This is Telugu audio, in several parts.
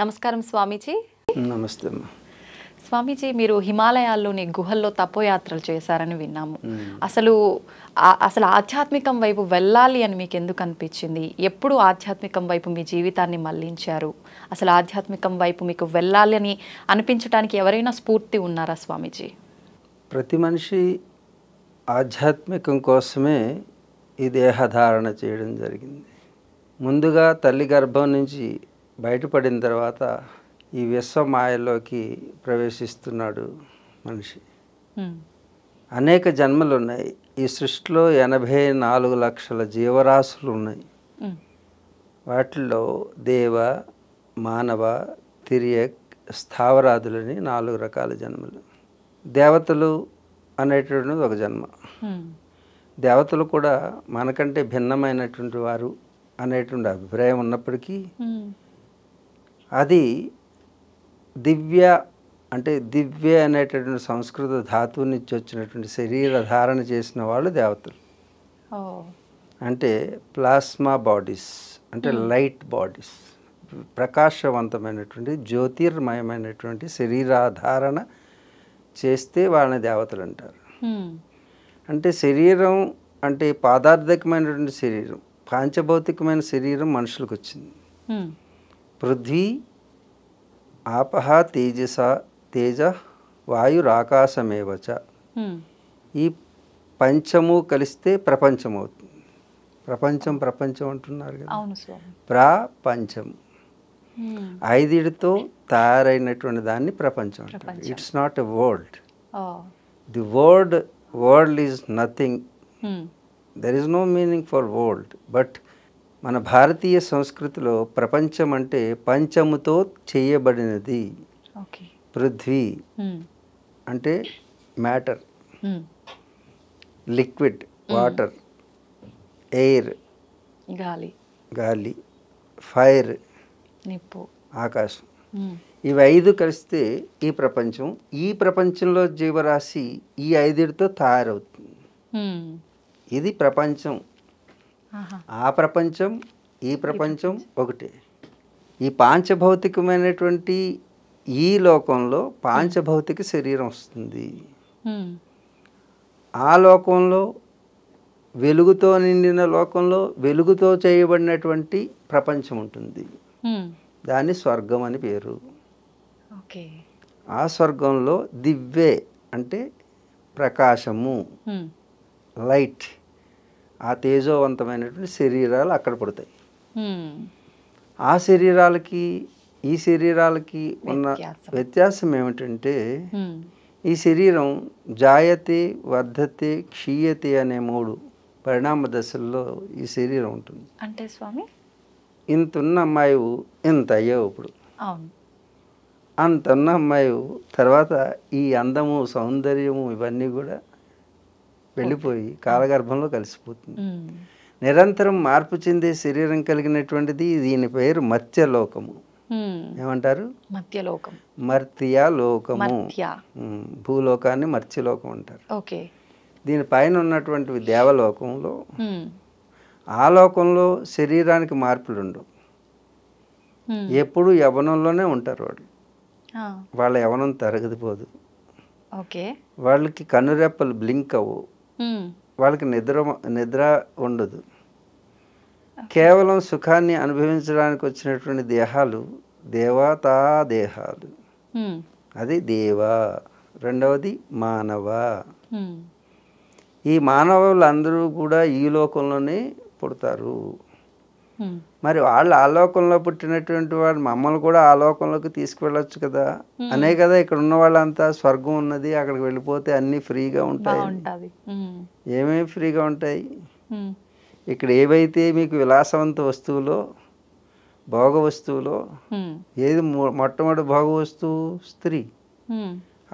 నమస్కారం స్వామీజీ నమస్తే స్వామీజీ మీరు హిమాలయాల్లోని గుహల్లో తపోయాత్రలు చేశారని విన్నాము అసలు అసలు ఆధ్యాత్మికం వైపు వెళ్ళాలి అని మీకు ఎందుకు అనిపించింది ఎప్పుడు ఆధ్యాత్మికం వైపు మీ జీవితాన్ని మళ్లించారు అసలు ఆధ్యాత్మికం వైపు మీకు వెళ్ళాలి అని అనిపించడానికి ఎవరైనా స్ఫూర్తి ఉన్నారా స్వామీజీ ప్రతి మనిషి ఆధ్యాత్మికం కోసమే ఈ దేహధారణ చేయడం జరిగింది ముందుగా తల్లి గర్భం నుంచి బయటపడిన తర్వాత ఈ విశ్వ మాయలోకి ప్రవేశిస్తున్నాడు మనిషి అనేక జన్మలు ఉన్నాయి ఈ సృష్టిలో ఎనభై నాలుగు లక్షల జీవరాశులు ఉన్నాయి వాటిల్లో దేవ మానవ తిరియక్ స్థావరాదులని నాలుగు రకాల జన్మలు దేవతలు అనేటువంటిది ఒక జన్మ దేవతలు కూడా మనకంటే భిన్నమైనటువంటి వారు అనేటువంటి అభిప్రాయం ఉన్నప్పటికీ అది దివ్య అంటే దివ్య అనేటటువంటి సంస్కృత ధాతువు నుంచి వచ్చినటువంటి శరీర ధారణ చేసిన వాళ్ళు దేవతలు అంటే ప్లాస్మా బాడీస్ అంటే లైట్ బాడీస్ ప్రకాశవంతమైనటువంటి జ్యోతిర్మయమైనటువంటి శరీరాధారణ చేస్తే వాళ్ళని దేవతలు అంటారు అంటే శరీరం అంటే పాదార్థకమైనటువంటి శరీరం పాంచభౌతికమైన శరీరం మనుషులకు వచ్చింది పృథ్వీ ఆపహ తేజస తేజ వాయురాకాశమేవ ఈ పంచము కలిస్తే ప్రపంచం అవుతుంది ప్రపంచం ప్రపంచం అంటున్నారు కదా ప్రపంచం ఐదిడితో తయారైనటువంటి దాన్ని ప్రపంచం అంటారు it's not a world the world world is nothing there is no meaning for world but మన భారతీయ సంస్కృతిలో ప్రపంచం అంటే పంచముతో చేయబడినది పృథ్వీ అంటే మ్యాటర్ లిక్విడ్ వాటర్ ఎయిర్ గాలి గాలి ఫైర్ నిప్పు ఆకాశం ఇవి ఐదు కలిస్తే ఈ ప్రపంచం ఈ ప్రపంచంలో జీవరాశి ఈ ఐదుతో తయారవుతుంది ఇది ప్రపంచం ఆ ప్రపంచం ఈ ప్రపంచం ఒకటే ఈ పాంచభౌతికమైనటువంటి ఈ లోకంలో పాంచభౌతిక శరీరం వస్తుంది ఆ లోకంలో వెలుగుతో నిండిన లోకంలో వెలుగుతో చేయబడినటువంటి ప్రపంచం ఉంటుంది దాన్ని స్వర్గం అని పేరు ఆ స్వర్గంలో దివ్వే అంటే ప్రకాశము లైట్ ఆ తేజోవంతమైనటువంటి శరీరాలు అక్కడ పడతాయి ఆ శరీరాలకి ఈ శరీరాలకి ఉన్న వ్యత్యాసం ఏమిటంటే ఈ శరీరం జాయతే వర్ధతే క్షీయతే అనే మూడు పరిణామ దశల్లో ఈ శరీరం ఉంటుంది అంటే స్వామి ఇంత ఉన్న అమ్మాయి ఇంత అయ్యావు ఇప్పుడు అంత ఉన్న అమ్మాయి తర్వాత ఈ అందము సౌందర్యము ఇవన్నీ కూడా వెళ్ళిపోయి కాలగర్భంలో కలిసిపోతుంది నిరంతరం మార్పు చెందే శరీరం కలిగినటువంటిది దీని పేరు మత్స్యలోకము ఏమంటారు మత్స్యలోకం మర్త్యా లోకము భూలోకాన్ని మర్త్యలోకం అంటారు ఓకే దీని పైన ఉన్నటువంటి దేవలోకంలో ఆ లోకంలో శరీరానికి మార్పులు ఉండవు ఎప్పుడు యవనంలోనే ఉంటారు వాళ్ళు వాళ్ళ యవనం పోదు వాళ్ళకి కన్నురెప్పలు బ్లింక్ అవ్వవు వాళ్ళకి నిద్ర నిద్ర ఉండదు కేవలం సుఖాన్ని అనుభవించడానికి వచ్చినటువంటి దేహాలు దేవతా దేహాలు అది దేవ రెండవది మానవ ఈ మానవులందరూ కూడా ఈ లోకంలోనే పుడతారు మరి వాళ్ళు ఆలోకంలో పుట్టినటువంటి వాళ్ళు మమ్మల్ని కూడా ఆలోకంలోకి తీసుకువెళ్ళచ్చు కదా అనే కదా ఇక్కడ ఉన్న వాళ్ళంతా స్వర్గం ఉన్నది అక్కడికి వెళ్ళిపోతే అన్నీ ఫ్రీగా ఉంటాయి ఏమేమి ఫ్రీగా ఉంటాయి ఇక్కడ ఏవైతే మీకు విలాసవంత వస్తువులో భోగ వస్తువులో ఏది మొట్టమొదటి భోగ వస్తువు స్త్రీ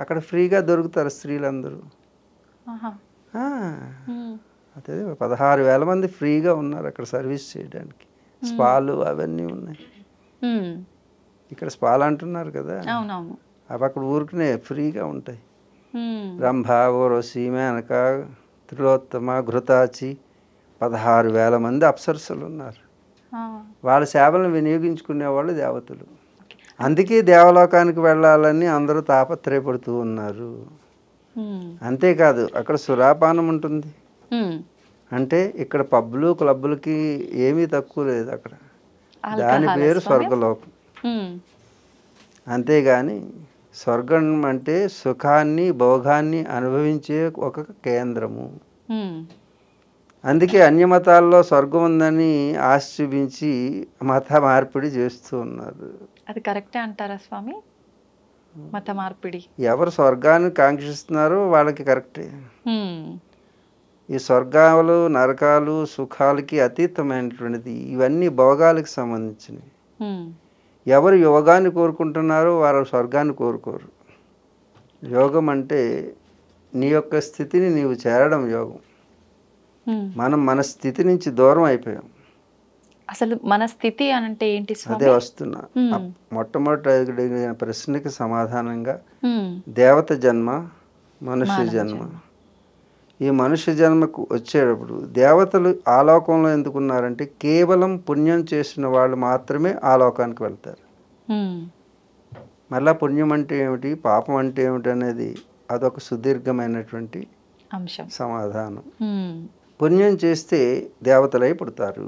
అక్కడ ఫ్రీగా దొరుకుతారు స్త్రీలందరూ అదే పదహారు వేల మంది ఫ్రీగా ఉన్నారు అక్కడ సర్వీస్ చేయడానికి Hmm. స్పాలు అవన్నీ ఉన్నాయి hmm. ఇక్కడ స్పాలు అంటున్నారు కదా అవి అక్కడ ఊరికనే ఫ్రీగా ఉంటాయి hmm. రంభ ఓరో సీమేనక త్రిలోత్తమ ఘృతాచి పదహారు వేల మంది అప్సరసులు ఉన్నారు వాళ్ళ సేవలను వినియోగించుకునేవాళ్ళు దేవతలు అందుకే దేవలోకానికి వెళ్ళాలని అందరూ తాపత్రయపడుతూ ఉన్నారు అంతేకాదు అక్కడ సురాపానం ఉంటుంది అంటే ఇక్కడ పబ్లు క్లబ్బులకి ఏమీ తక్కువ లేదు అక్కడ దాని పేరు స్వర్గలోకం అంతేగాని స్వర్గం అంటే సుఖాన్ని భోగాన్ని అనుభవించే ఒక కేంద్రము అందుకే అన్య మతాల్లో స్వర్గం ఉందని ఆశ మత మార్పిడి చేస్తూ ఉన్నారు అది కరెక్టే అంటారా స్వామి మత మార్పిడి ఎవరు స్వర్గాన్ని కాంక్షిస్తున్నారో వాళ్ళకి కరెక్టే ఈ స్వర్గాలు నరకాలు సుఖాలకి అతీతమైనటువంటిది ఇవన్నీ భోగాలకు సంబంధించినవి ఎవరు యోగాన్ని కోరుకుంటున్నారో వారు స్వర్గాన్ని కోరుకోరు యోగం అంటే నీ యొక్క స్థితిని నీవు చేరడం యోగం మనం మన స్థితి నుంచి దూరం అయిపోయాం అసలు మన స్థితి అంటే ఏంటి అదే వస్తున్నా మొట్టమొదటి ప్రశ్నకి సమాధానంగా దేవత జన్మ మనుష్య జన్మ ఈ మనుష్య జన్మకు వచ్చేటప్పుడు దేవతలు ఆలోకంలో ఎందుకున్నారంటే కేవలం పుణ్యం చేసిన వాళ్ళు మాత్రమే ఆలోకానికి వెళ్తారు మళ్ళా పుణ్యం అంటే ఏమిటి పాపం అంటే ఏమిటి అనేది అదొక సుదీర్ఘమైనటువంటి అంశం సమాధానం పుణ్యం చేస్తే దేవతలై పుడతారు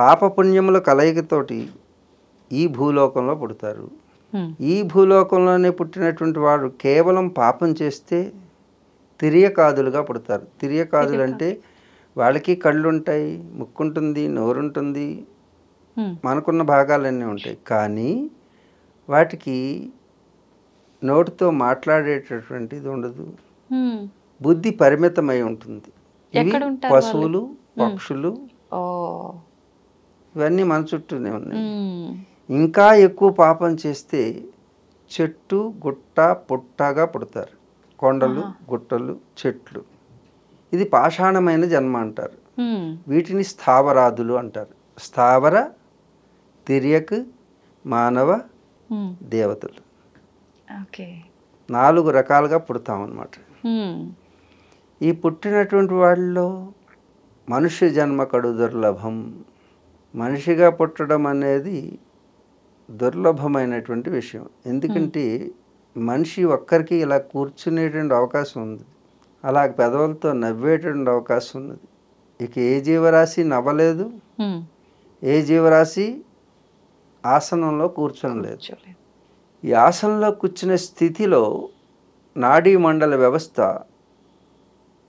పాప పుణ్యముల కలయికతోటి ఈ భూలోకంలో పుడతారు ఈ భూలోకంలోనే పుట్టినటువంటి వాడు కేవలం పాపం చేస్తే తిరియకాదులుగా పుడతారు తిరియకాదులు అంటే వాళ్ళకి కళ్ళు ఉంటాయి ముక్కుంటుంది నోరుంటుంది మనకున్న భాగాలన్నీ ఉంటాయి కానీ వాటికి నోటితో మాట్లాడేటటువంటిది ఉండదు బుద్ధి పరిమితమై ఉంటుంది ఇవి పశువులు పక్షులు ఇవన్నీ మన చుట్టూనే ఉన్నాయి ఇంకా ఎక్కువ పాపం చేస్తే చెట్టు గుట్ట పుట్టగా పుడతారు కొండలు గుట్టలు చెట్లు ఇది పాషాణమైన జన్మ అంటారు వీటిని స్థావరాదులు అంటారు స్థావర తిరియకు మానవ దేవతలు నాలుగు రకాలుగా పుడతామన్నమాట ఈ పుట్టినటువంటి వాళ్ళలో మనుష్య జన్మ కడు దుర్లభం మనిషిగా పుట్టడం అనేది దుర్లభమైనటువంటి విషయం ఎందుకంటే మనిషి ఒక్కరికి ఇలా కూర్చునేటువంటి అవకాశం ఉంది అలా పెదవులతో నవ్వేటువంటి అవకాశం ఉన్నది ఇక ఏ జీవరాశి నవ్వలేదు ఏ జీవరాశి ఆసనంలో కూర్చొనలేదు ఈ ఆసనంలో కూర్చునే స్థితిలో నాడీ మండల వ్యవస్థ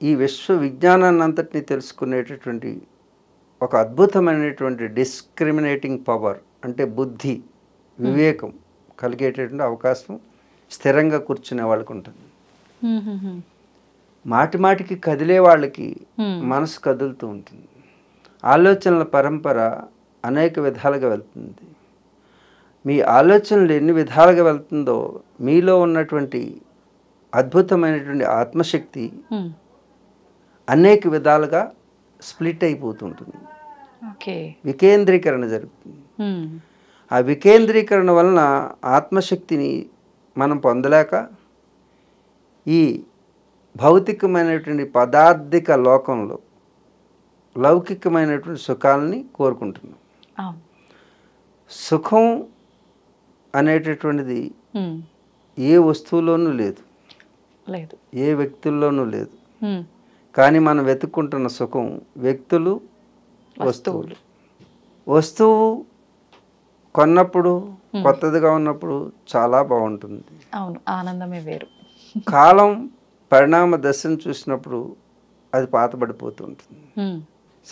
ఈ విశ్వ విజ్ఞానాన్ని అంతటినీ తెలుసుకునేటటువంటి ఒక అద్భుతమైనటువంటి డిస్క్రిమినేటింగ్ పవర్ అంటే బుద్ధి వివేకం కలిగేటటువంటి అవకాశం స్థిరంగా కూర్చునే వాళ్ళకు ఉంటుంది మాటి మాటికి కదిలే వాళ్ళకి మనసు కదులుతూ ఉంటుంది ఆలోచనల పరంపర అనేక విధాలుగా వెళ్తుంది మీ ఆలోచనలు ఎన్ని విధాలుగా వెళ్తుందో మీలో ఉన్నటువంటి అద్భుతమైనటువంటి ఆత్మశక్తి అనేక విధాలుగా స్ప్లిట్ అయిపోతుంటుంది వికేంద్రీకరణ జరుగుతుంది ఆ వికేంద్రీకరణ వలన ఆత్మశక్తిని మనం పొందలేక ఈ భౌతికమైనటువంటి పదార్థిక లోకంలో లౌకికమైనటువంటి సుఖాలని కోరుకుంటున్నాం సుఖం అనేటటువంటిది ఏ వస్తువులోనూ లేదు లేదు ఏ వ్యక్తుల్లోనూ లేదు కానీ మనం వెతుక్కుంటున్న సుఖం వ్యక్తులు వస్తువులు వస్తువు కొన్నప్పుడు కొత్తదిగా ఉన్నప్పుడు చాలా బాగుంటుంది అవును ఆనందమే వేరు కాలం పరిణామ దశను చూసినప్పుడు అది పాతబడిపోతుంటుంది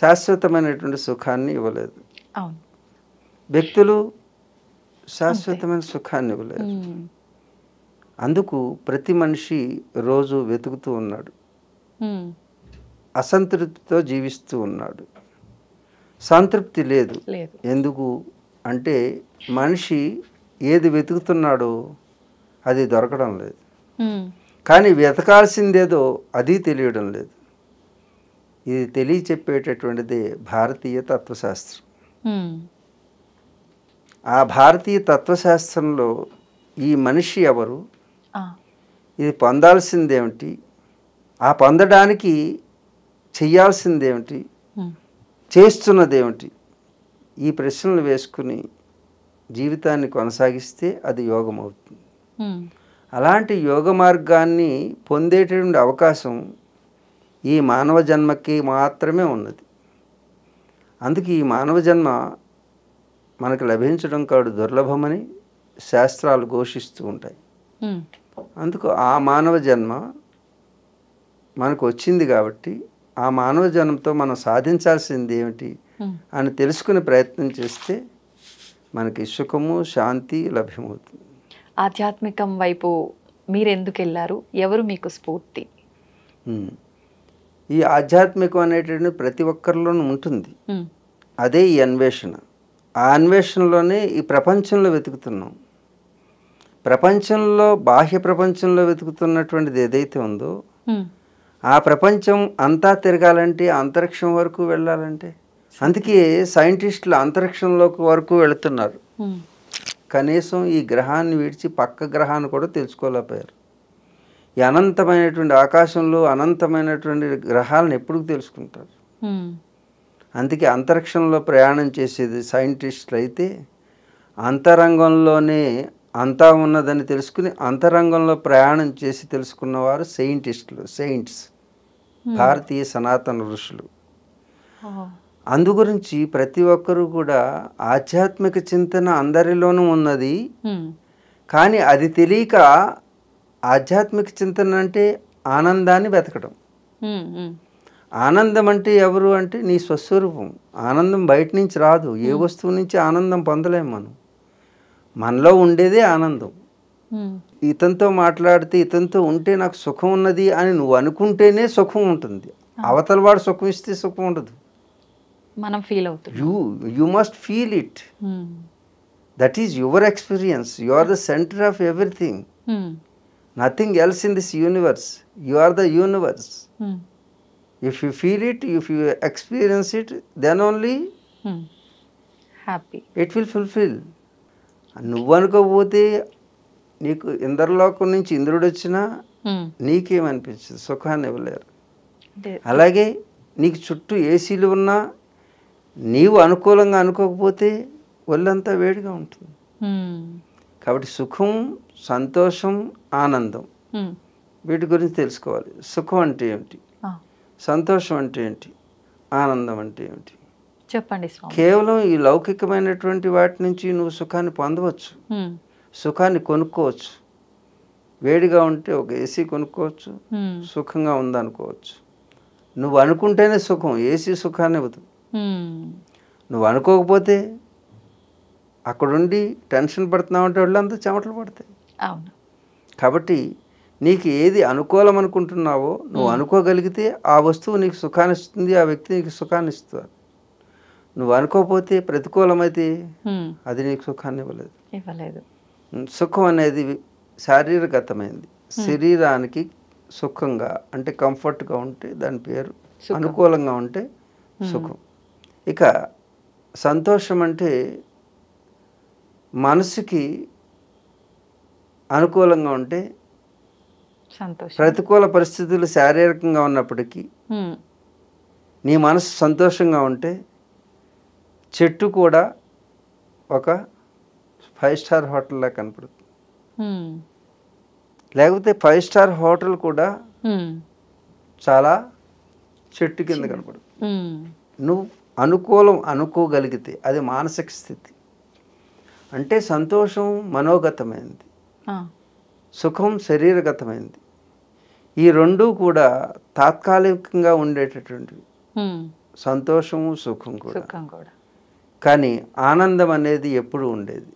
శాశ్వతమైనటువంటి సుఖాన్ని ఇవ్వలేదు అవును వ్యక్తులు శాశ్వతమైన సుఖాన్ని ఇవ్వలేదు అందుకు ప్రతి మనిషి రోజు వెతుకుతూ ఉన్నాడు అసంతృప్తితో జీవిస్తూ ఉన్నాడు సంతృప్తి లేదు ఎందుకు అంటే మనిషి ఏది వెతుకుతున్నాడో అది దొరకడం లేదు కానీ వెతకాల్సిందేదో అది తెలియడం లేదు ఇది చెప్పేటటువంటిది భారతీయ తత్వశాస్త్రం ఆ భారతీయ తత్వశాస్త్రంలో ఈ మనిషి ఎవరు ఇది పొందాల్సిందేమిటి ఆ పొందడానికి చేయాల్సిందేమిటి చేస్తున్నదేమిటి ఈ ప్రశ్నలు వేసుకుని జీవితాన్ని కొనసాగిస్తే అది యోగం అవుతుంది అలాంటి యోగ మార్గాన్ని పొందేటటువంటి అవకాశం ఈ మానవ జన్మకి మాత్రమే ఉన్నది అందుకే ఈ మానవ జన్మ మనకు లభించడం కాడు దుర్లభమని శాస్త్రాలు ఘోషిస్తూ ఉంటాయి అందుకు ఆ మానవ జన్మ మనకు వచ్చింది కాబట్టి ఆ మానవ జన్మతో మనం సాధించాల్సింది ఏమిటి అని తెలుసుకునే ప్రయత్నం చేస్తే మనకి సుఖము శాంతి లభ్యమవుతుంది ఆధ్యాత్మికం వైపు మీరు ఎందుకు వెళ్ళారు ఎవరు మీకు స్ఫూర్తి ఈ ఆధ్యాత్మికం అనేటువంటి ప్రతి ఒక్కరిలోనూ ఉంటుంది అదే ఈ అన్వేషణ ఆ అన్వేషణలోనే ఈ ప్రపంచంలో వెతుకుతున్నాం ప్రపంచంలో బాహ్య ప్రపంచంలో వెతుకుతున్నటువంటిది ఏదైతే ఉందో ఆ ప్రపంచం అంతా తిరగాలంటే అంతరిక్షం వరకు వెళ్ళాలంటే అందుకే సైంటిస్టులు అంతరిక్షంలోకి వరకు వెళుతున్నారు కనీసం ఈ గ్రహాన్ని విడిచి పక్క గ్రహాన్ని కూడా తెలుసుకోలేకపోయారు ఈ అనంతమైనటువంటి ఆకాశంలో అనంతమైనటువంటి గ్రహాలను ఎప్పుడు తెలుసుకుంటారు అందుకే అంతరిక్షంలో ప్రయాణం చేసేది సైంటిస్టులు అయితే అంతరంగంలోనే అంతా ఉన్నదని తెలుసుకుని అంతరంగంలో ప్రయాణం చేసి తెలుసుకున్నవారు సైంటిస్టులు సైంట్స్ భారతీయ సనాతన ఋషులు అందు గురించి ప్రతి ఒక్కరూ కూడా ఆధ్యాత్మిక చింతన అందరిలోనూ ఉన్నది కానీ అది తెలియక ఆధ్యాత్మిక చింతన అంటే ఆనందాన్ని వెతకడం ఆనందం అంటే ఎవరు అంటే నీ స్వస్వరూపం ఆనందం బయట నుంచి రాదు ఏ వస్తువు నుంచి ఆనందం పొందలేము మనం మనలో ఉండేదే ఆనందం ఇతనితో మాట్లాడితే ఇతనితో ఉంటే నాకు సుఖం ఉన్నది అని నువ్వు అనుకుంటేనే సుఖం ఉంటుంది వాడు సుఖం ఇస్తే సుఖం ఉండదు మనం ఫీల్ అవుతుంది you you must feel it that is your experience you are the centre of everything nothing else in this universe you are the universe if you feel it if you experience it then only happy it will fulfil నువ్వు అనుకోకపోతే నీకు ఇంద్రలోకం నుంచి ఇంద్రుడు వచ్చినా hmm. నీకేమనిపించదు సుఖాన్ని ఇవ్వలేరు అలాగే నీకు చుట్టూ ఏసీలు ఉన్నా నీవు అనుకూలంగా అనుకోకపోతే ఒళ్ళంతా వేడిగా ఉంటుంది కాబట్టి సుఖం సంతోషం ఆనందం వీటి గురించి తెలుసుకోవాలి సుఖం అంటే ఏమిటి సంతోషం అంటే ఏంటి ఆనందం అంటే ఏమిటి చెప్పండి కేవలం ఈ లౌకికమైనటువంటి వాటి నుంచి నువ్వు సుఖాన్ని పొందవచ్చు సుఖాన్ని కొనుక్కోవచ్చు వేడిగా ఉంటే ఒక ఏసీ కొనుక్కోవచ్చు సుఖంగా ఉందనుకోవచ్చు నువ్వు అనుకుంటేనే సుఖం ఏసీ సుఖాన్ని ఇవ్వదు నువ్వు అనుకోకపోతే అక్కడుండి టెన్షన్ పడుతున్నావు అంటే వాళ్ళంతా చెమటలు పడతాయి అవును కాబట్టి నీకు ఏది అనుకూలం అనుకుంటున్నావో నువ్వు అనుకోగలిగితే ఆ వస్తువు నీకు సుఖాన్ని ఇస్తుంది ఆ వ్యక్తి నీకు సుఖాన్ని ఇస్తారు నువ్వు అనుకోకపోతే ప్రతికూలమైతే అది నీకు సుఖాన్ని ఇవ్వలేదు ఇవ్వలేదు సుఖం అనేది శారీరగతమైంది శరీరానికి సుఖంగా అంటే కంఫర్ట్గా ఉంటే దాని పేరు అనుకూలంగా ఉంటే సుఖం ఇక సంతోషం అంటే మనసుకి అనుకూలంగా ఉంటే ప్రతికూల పరిస్థితులు శారీరకంగా ఉన్నప్పటికీ నీ మనసు సంతోషంగా ఉంటే చెట్టు కూడా ఒక ఫైవ్ స్టార్ హోటల్లా కనపడుతుంది లేకపోతే ఫైవ్ స్టార్ హోటల్ కూడా చాలా చెట్టు కింద కనపడుతుంది నువ్వు అనుకూలం అనుకోగలిగితే అది మానసిక స్థితి అంటే సంతోషం మనోగతమైంది సుఖం శరీరగతమైంది ఈ రెండూ కూడా తాత్కాలికంగా ఉండేటటువంటివి సంతోషము సుఖం కూడా కానీ ఆనందం అనేది ఎప్పుడు ఉండేది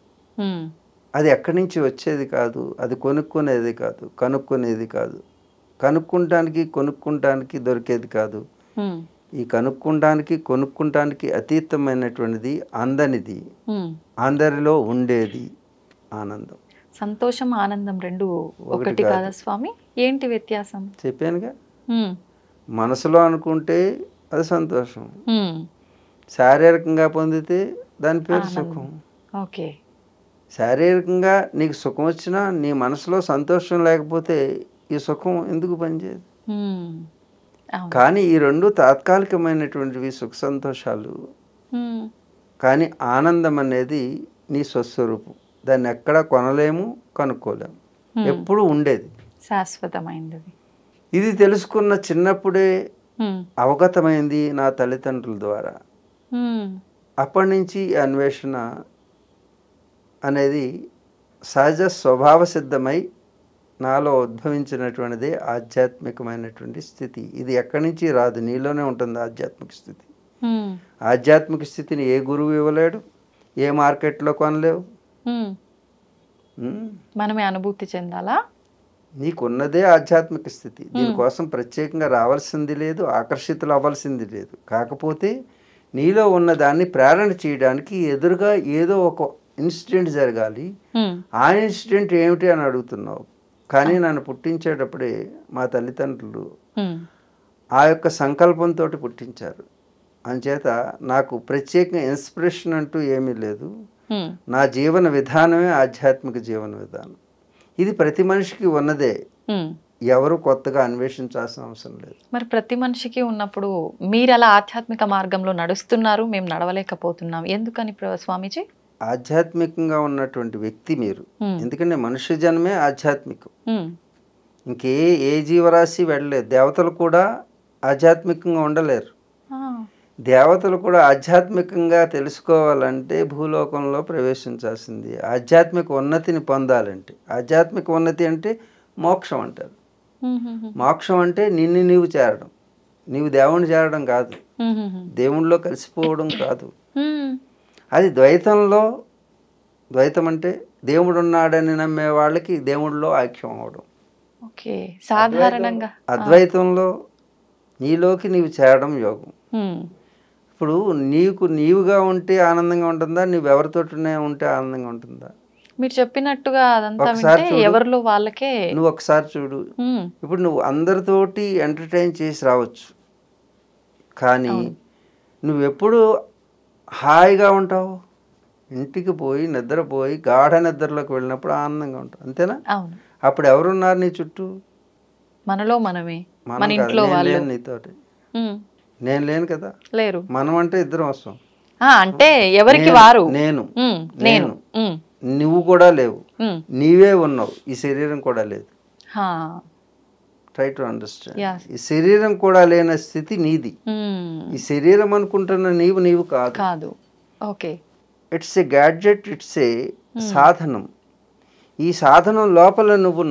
అది ఎక్కడి నుంచి వచ్చేది కాదు అది కొనుక్కునేది కాదు కనుక్కునేది కాదు కనుక్కుంటానికి కొనుక్కుంటానికి దొరికేది కాదు ఈ కనుక్కుంటానికి కొనుక్కుంటానికి అతీతమైనటువంటిది అందనిది అందరిలో ఉండేది ఆనందం సంతోషం ఆనందం రెండు ఒకటి కాదా స్వామి ఏంటి వ్యత్యాసం చెప్పానుగా మనసులో అనుకుంటే అది సంతోషం శారీరకంగా పొందితే దాని పేరు సుఖం ఓకే శారీరకంగా నీకు సుఖం వచ్చినా నీ మనసులో సంతోషం లేకపోతే ఈ సుఖం ఎందుకు పనిచేయదు కానీ ఈ రెండు తాత్కాలికమైనటువంటివి సుఖ సంతోషాలు కానీ ఆనందం అనేది నీ స్వస్వరూపం దాన్ని ఎక్కడ కొనలేము కనుక్కోలేము ఎప్పుడు ఉండేది శాశ్వతమైనది ఇది తెలుసుకున్న చిన్నప్పుడే అవగతమైంది నా తల్లిదండ్రుల ద్వారా అప్పటి నుంచి అన్వేషణ అనేది సహజ స్వభావ సిద్ధమై నాలో ఉద్భవించినటువంటిది ఆధ్యాత్మికమైనటువంటి స్థితి ఇది ఎక్కడి నుంచి రాదు నీలోనే ఉంటుంది ఆధ్యాత్మిక స్థితి ఆధ్యాత్మిక స్థితిని ఏ గురువు ఇవ్వలేడు ఏ మార్కెట్లో కొనలేవు మనమే అనుభూతి చెందాలా నీకున్నదే ఆధ్యాత్మిక స్థితి దీనికోసం ప్రత్యేకంగా రావాల్సింది లేదు ఆకర్షితులు అవ్వాల్సింది లేదు కాకపోతే నీలో ఉన్న దాన్ని ప్రేరణ చేయడానికి ఎదురుగా ఏదో ఒక ఇన్సిడెంట్ జరగాలి ఆ ఇన్సిడెంట్ ఏమిటి అని అడుగుతున్నావు కానీ నన్ను పుట్టించేటప్పుడే మా తల్లిదండ్రులు ఆ యొక్క సంకల్పంతో పుట్టించారు అంచేత నాకు ప్రత్యేక ఇన్స్పిరేషన్ అంటూ ఏమీ లేదు నా జీవన విధానమే ఆధ్యాత్మిక జీవన విధానం ఇది ప్రతి మనిషికి ఉన్నదే ఎవరు కొత్తగా అన్వేషించాల్సిన అవసరం లేదు మరి ప్రతి మనిషికి ఉన్నప్పుడు మీరు అలా ఆధ్యాత్మిక మార్గంలో నడుస్తున్నారు మేము నడవలేకపోతున్నాం ఎందుకని స్వామీజీ ఆధ్యాత్మికంగా ఉన్నటువంటి వ్యక్తి మీరు ఎందుకంటే మనుష్య జన్మే ఆధ్యాత్మికం ఇంకే ఏ జీవరాశి వెళ్ళలేదు దేవతలు కూడా ఆధ్యాత్మికంగా ఉండలేరు దేవతలు కూడా ఆధ్యాత్మికంగా తెలుసుకోవాలంటే భూలోకంలో ప్రవేశించాల్సింది ఆధ్యాత్మిక ఉన్నతిని పొందాలంటే ఆధ్యాత్మిక ఉన్నతి అంటే మోక్షం అంటారు మోక్షం అంటే నిన్ను నీవు చేరడం నీవు దేవుణ్ణి చేరడం కాదు దేవుణ్ణిలో కలిసిపోవడం కాదు అది ద్వైతంలో ద్వైతం అంటే దేవుడు ఉన్నాడని నమ్మే వాళ్ళకి దేవుడిలో ఐక్యం అవడం ఓకే సాధారణంగా అద్వైతంలో నీలోకి నీవు చేరడం యోగం ఇప్పుడు నీకు నీవుగా ఉంటే ఆనందంగా ఉంటుందా నువ్వు ఎవరితోటినే ఉంటే ఆనందంగా ఉంటుందా మీరు చెప్పినట్టుగా అదంతా ఎవరిలో వాళ్ళకే నువ్వు ఒకసారి చూడు ఇప్పుడు నువ్వు అందరితోటి ఎంటర్టైన్ చేసి రావచ్చు కానీ నువ్వెప్పుడు హాయిగా ఉంటావు ఇంటికి పోయి నిద్రపోయి గాఢ నిద్రలోకి వెళ్ళినప్పుడు ఆనందంగా ఉంటావు అంతేనా అప్పుడు ఎవరున్నారు నీ చుట్టూ మనలో మనమే మన ఇంట్లో వాళ్ళు నేను లేను కదా లేరు మనం అంటే ఇద్దరం వస్తాం అంటే ఎవరికి వారు నేను నేను నువ్వు కూడా లేవు నీవే ఉన్నావు ఈ శరీరం కూడా లేదు ట్రై టు అండర్స్టాండ్ ఈ శరీరం కూడా లేని స్థితి నీది hmm. ఈ శరీరం అనుకుంటున్న నీవు నీవు కాదు కాదు okay it's a gadget it's a సాధనం ఈ సాధనం లోపల నువ్వు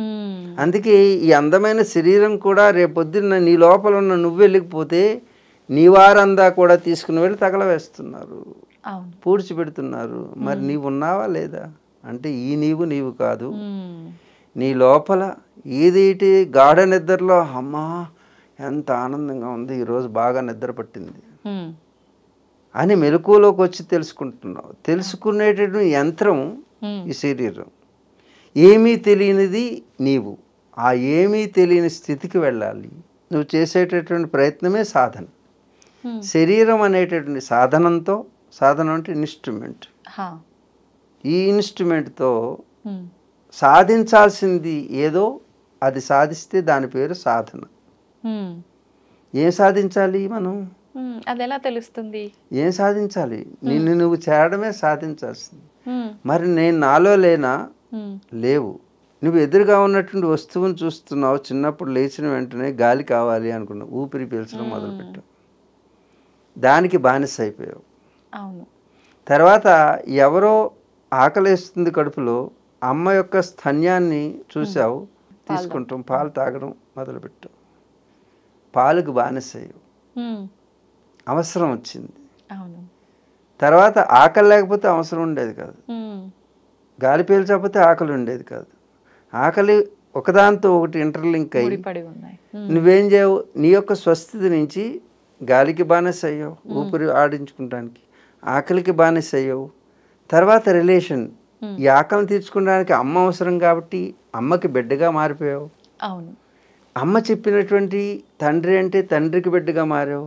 hmm. అందుకే ఈ అందమైన శరీరం కూడా రేపొద్దున్న నీ లోపల ఉన్న నువ్వు వెళ్ళిపోతే నీ వారందా కూడా తీసుకుని వెళ్ళి తగలవేస్తున్నారు పూడ్చిపెడుతున్నారు మరి hmm. నీవు ఉన్నావా లేదా అంటే ఈ నీవు నీవు కాదు నీ లోపల ఏదేటి గాఢ నిద్రలో అమ్మా ఎంత ఆనందంగా ఉంది ఈరోజు బాగా నిద్ర పట్టింది అని మెలకువలోకి వచ్చి తెలుసుకుంటున్నావు తెలుసుకునేటటువంటి యంత్రం ఈ శరీరం ఏమీ తెలియనిది నీవు ఆ ఏమీ తెలియని స్థితికి వెళ్ళాలి నువ్వు చేసేటటువంటి ప్రయత్నమే సాధన శరీరం అనేటటువంటి సాధనంతో సాధనం అంటే ఇన్స్ట్రుమెంట్ ఈ ఇన్స్ట్రుమెంట్తో సాధించాల్సింది ఏదో అది సాధిస్తే దాని పేరు సాధన ఏం సాధించాలి మనం అది ఎలా తెలుస్తుంది ఏం సాధించాలి నిన్ను నువ్వు చేరడమే సాధించాల్సింది మరి నేను నాలో లేనా లేవు నువ్వు ఎదురుగా ఉన్నటువంటి వస్తువును చూస్తున్నావు చిన్నప్పుడు లేచిన వెంటనే గాలి కావాలి అనుకున్నావు ఊపిరి పీల్చడం మొదలుపెట్టావు దానికి బానిస అయిపోయావు తర్వాత ఎవరో ఆకలిస్తుంది కడుపులో అమ్మ యొక్క స్తన్యాన్ని చూసావు తీసుకుంటాం పాలు తాగడం మొదలుపెట్టాం పాలుకు బానిసయ్యావు అవసరం వచ్చింది తర్వాత ఆకలి లేకపోతే అవసరం ఉండేది కాదు గాలి పీల్చకపోతే ఆకలి ఉండేది కాదు ఆకలి ఒకదాంతో ఒకటి ఇంటర్లింక్ అయ్యి నువ్వేం చేయవు నీ యొక్క స్వస్థితి నుంచి గాలికి బానిస అయ్యావు ఊపిరి ఆడించుకుంటానికి ఆకలికి బానిస అయ్యావు తర్వాత రిలేషన్ ఈ ఆకలిని తీర్చుకోవడానికి అమ్మ అవసరం కాబట్టి అమ్మకి బిడ్డగా మారిపోయావు అవును అమ్మ చెప్పినటువంటి తండ్రి అంటే తండ్రికి బిడ్డగా మారావు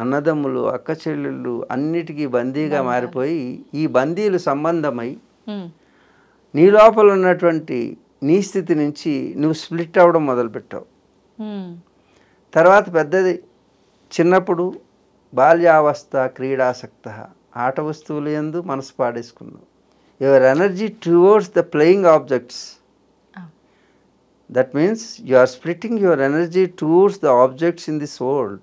అన్నదమ్ములు అక్క చెల్లెళ్ళు అన్నిటికీ బందీగా మారిపోయి ఈ బందీలు సంబంధమై నీ లోపల ఉన్నటువంటి నీ స్థితి నుంచి నువ్వు స్ప్లిట్ అవ్వడం మొదలుపెట్టావు తర్వాత పెద్దది చిన్నప్పుడు బాల్యావస్థ క్రీడాసక్త ఆట వస్తువులు ఎందు మనసు పాడేసుకున్నావు your energy towards the playing objects that means you are splitting your energy towards the objects in this world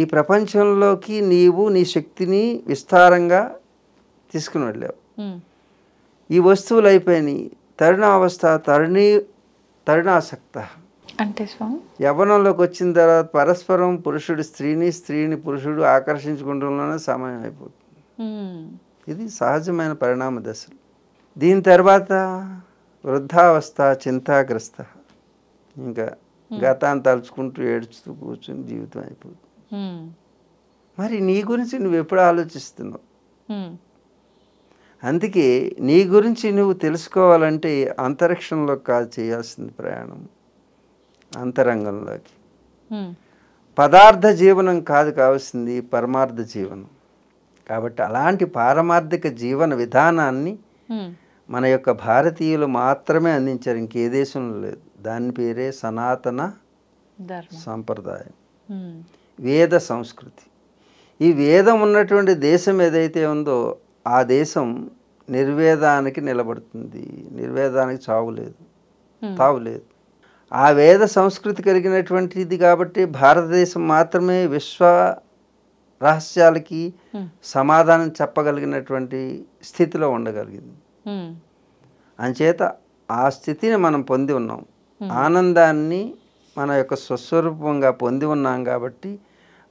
ఈ ప్రపంచంలోకి నీవు నీ శక్తిని విస్తారంగా తీసుకుని వెళ్ళావు hmm. ఈ వస్తువులు అయిపోయినాయి తరుణావస్థ తరుణీ తరుణాసక్త అంటే స్వామి యవనంలోకి వచ్చిన తర్వాత పరస్పరం పురుషుడు స్త్రీని స్త్రీని పురుషుడు ఆకర్షించుకుంటున్న సమయం అయిపోతుంది hmm. ఇది సహజమైన పరిణామ దశలు దీని తర్వాత వృద్ధావస్థ చింతాగ్రస్త ఇంకా గతాన్ని తలుచుకుంటూ ఏడుచుతూ కూర్చుని జీవితం అయిపోతుంది మరి నీ గురించి నువ్వు ఎప్పుడు ఆలోచిస్తున్నావు అందుకే నీ గురించి నువ్వు తెలుసుకోవాలంటే అంతరిక్షంలో కాదు చేయాల్సింది ప్రయాణం అంతరంగంలోకి పదార్థ జీవనం కాదు కావాల్సింది పరమార్థ జీవనం కాబట్టి అలాంటి పారమార్థిక జీవన విధానాన్ని మన యొక్క భారతీయులు మాత్రమే అందించారు ఇంకే దేశంలో లేదు దాని పేరే సనాతన సాంప్రదాయం వేద సంస్కృతి ఈ వేదం ఉన్నటువంటి దేశం ఏదైతే ఉందో ఆ దేశం నిర్వేదానికి నిలబడుతుంది నిర్వేదానికి చావు లేదు ఆ వేద సంస్కృతి కలిగినటువంటిది కాబట్టి భారతదేశం మాత్రమే విశ్వ రహస్యాలకి సమాధానం చెప్పగలిగినటువంటి స్థితిలో ఉండగలిగింది అంచేత ఆ స్థితిని మనం పొంది ఉన్నాం ఆనందాన్ని మన యొక్క స్వస్వరూపంగా పొంది ఉన్నాం కాబట్టి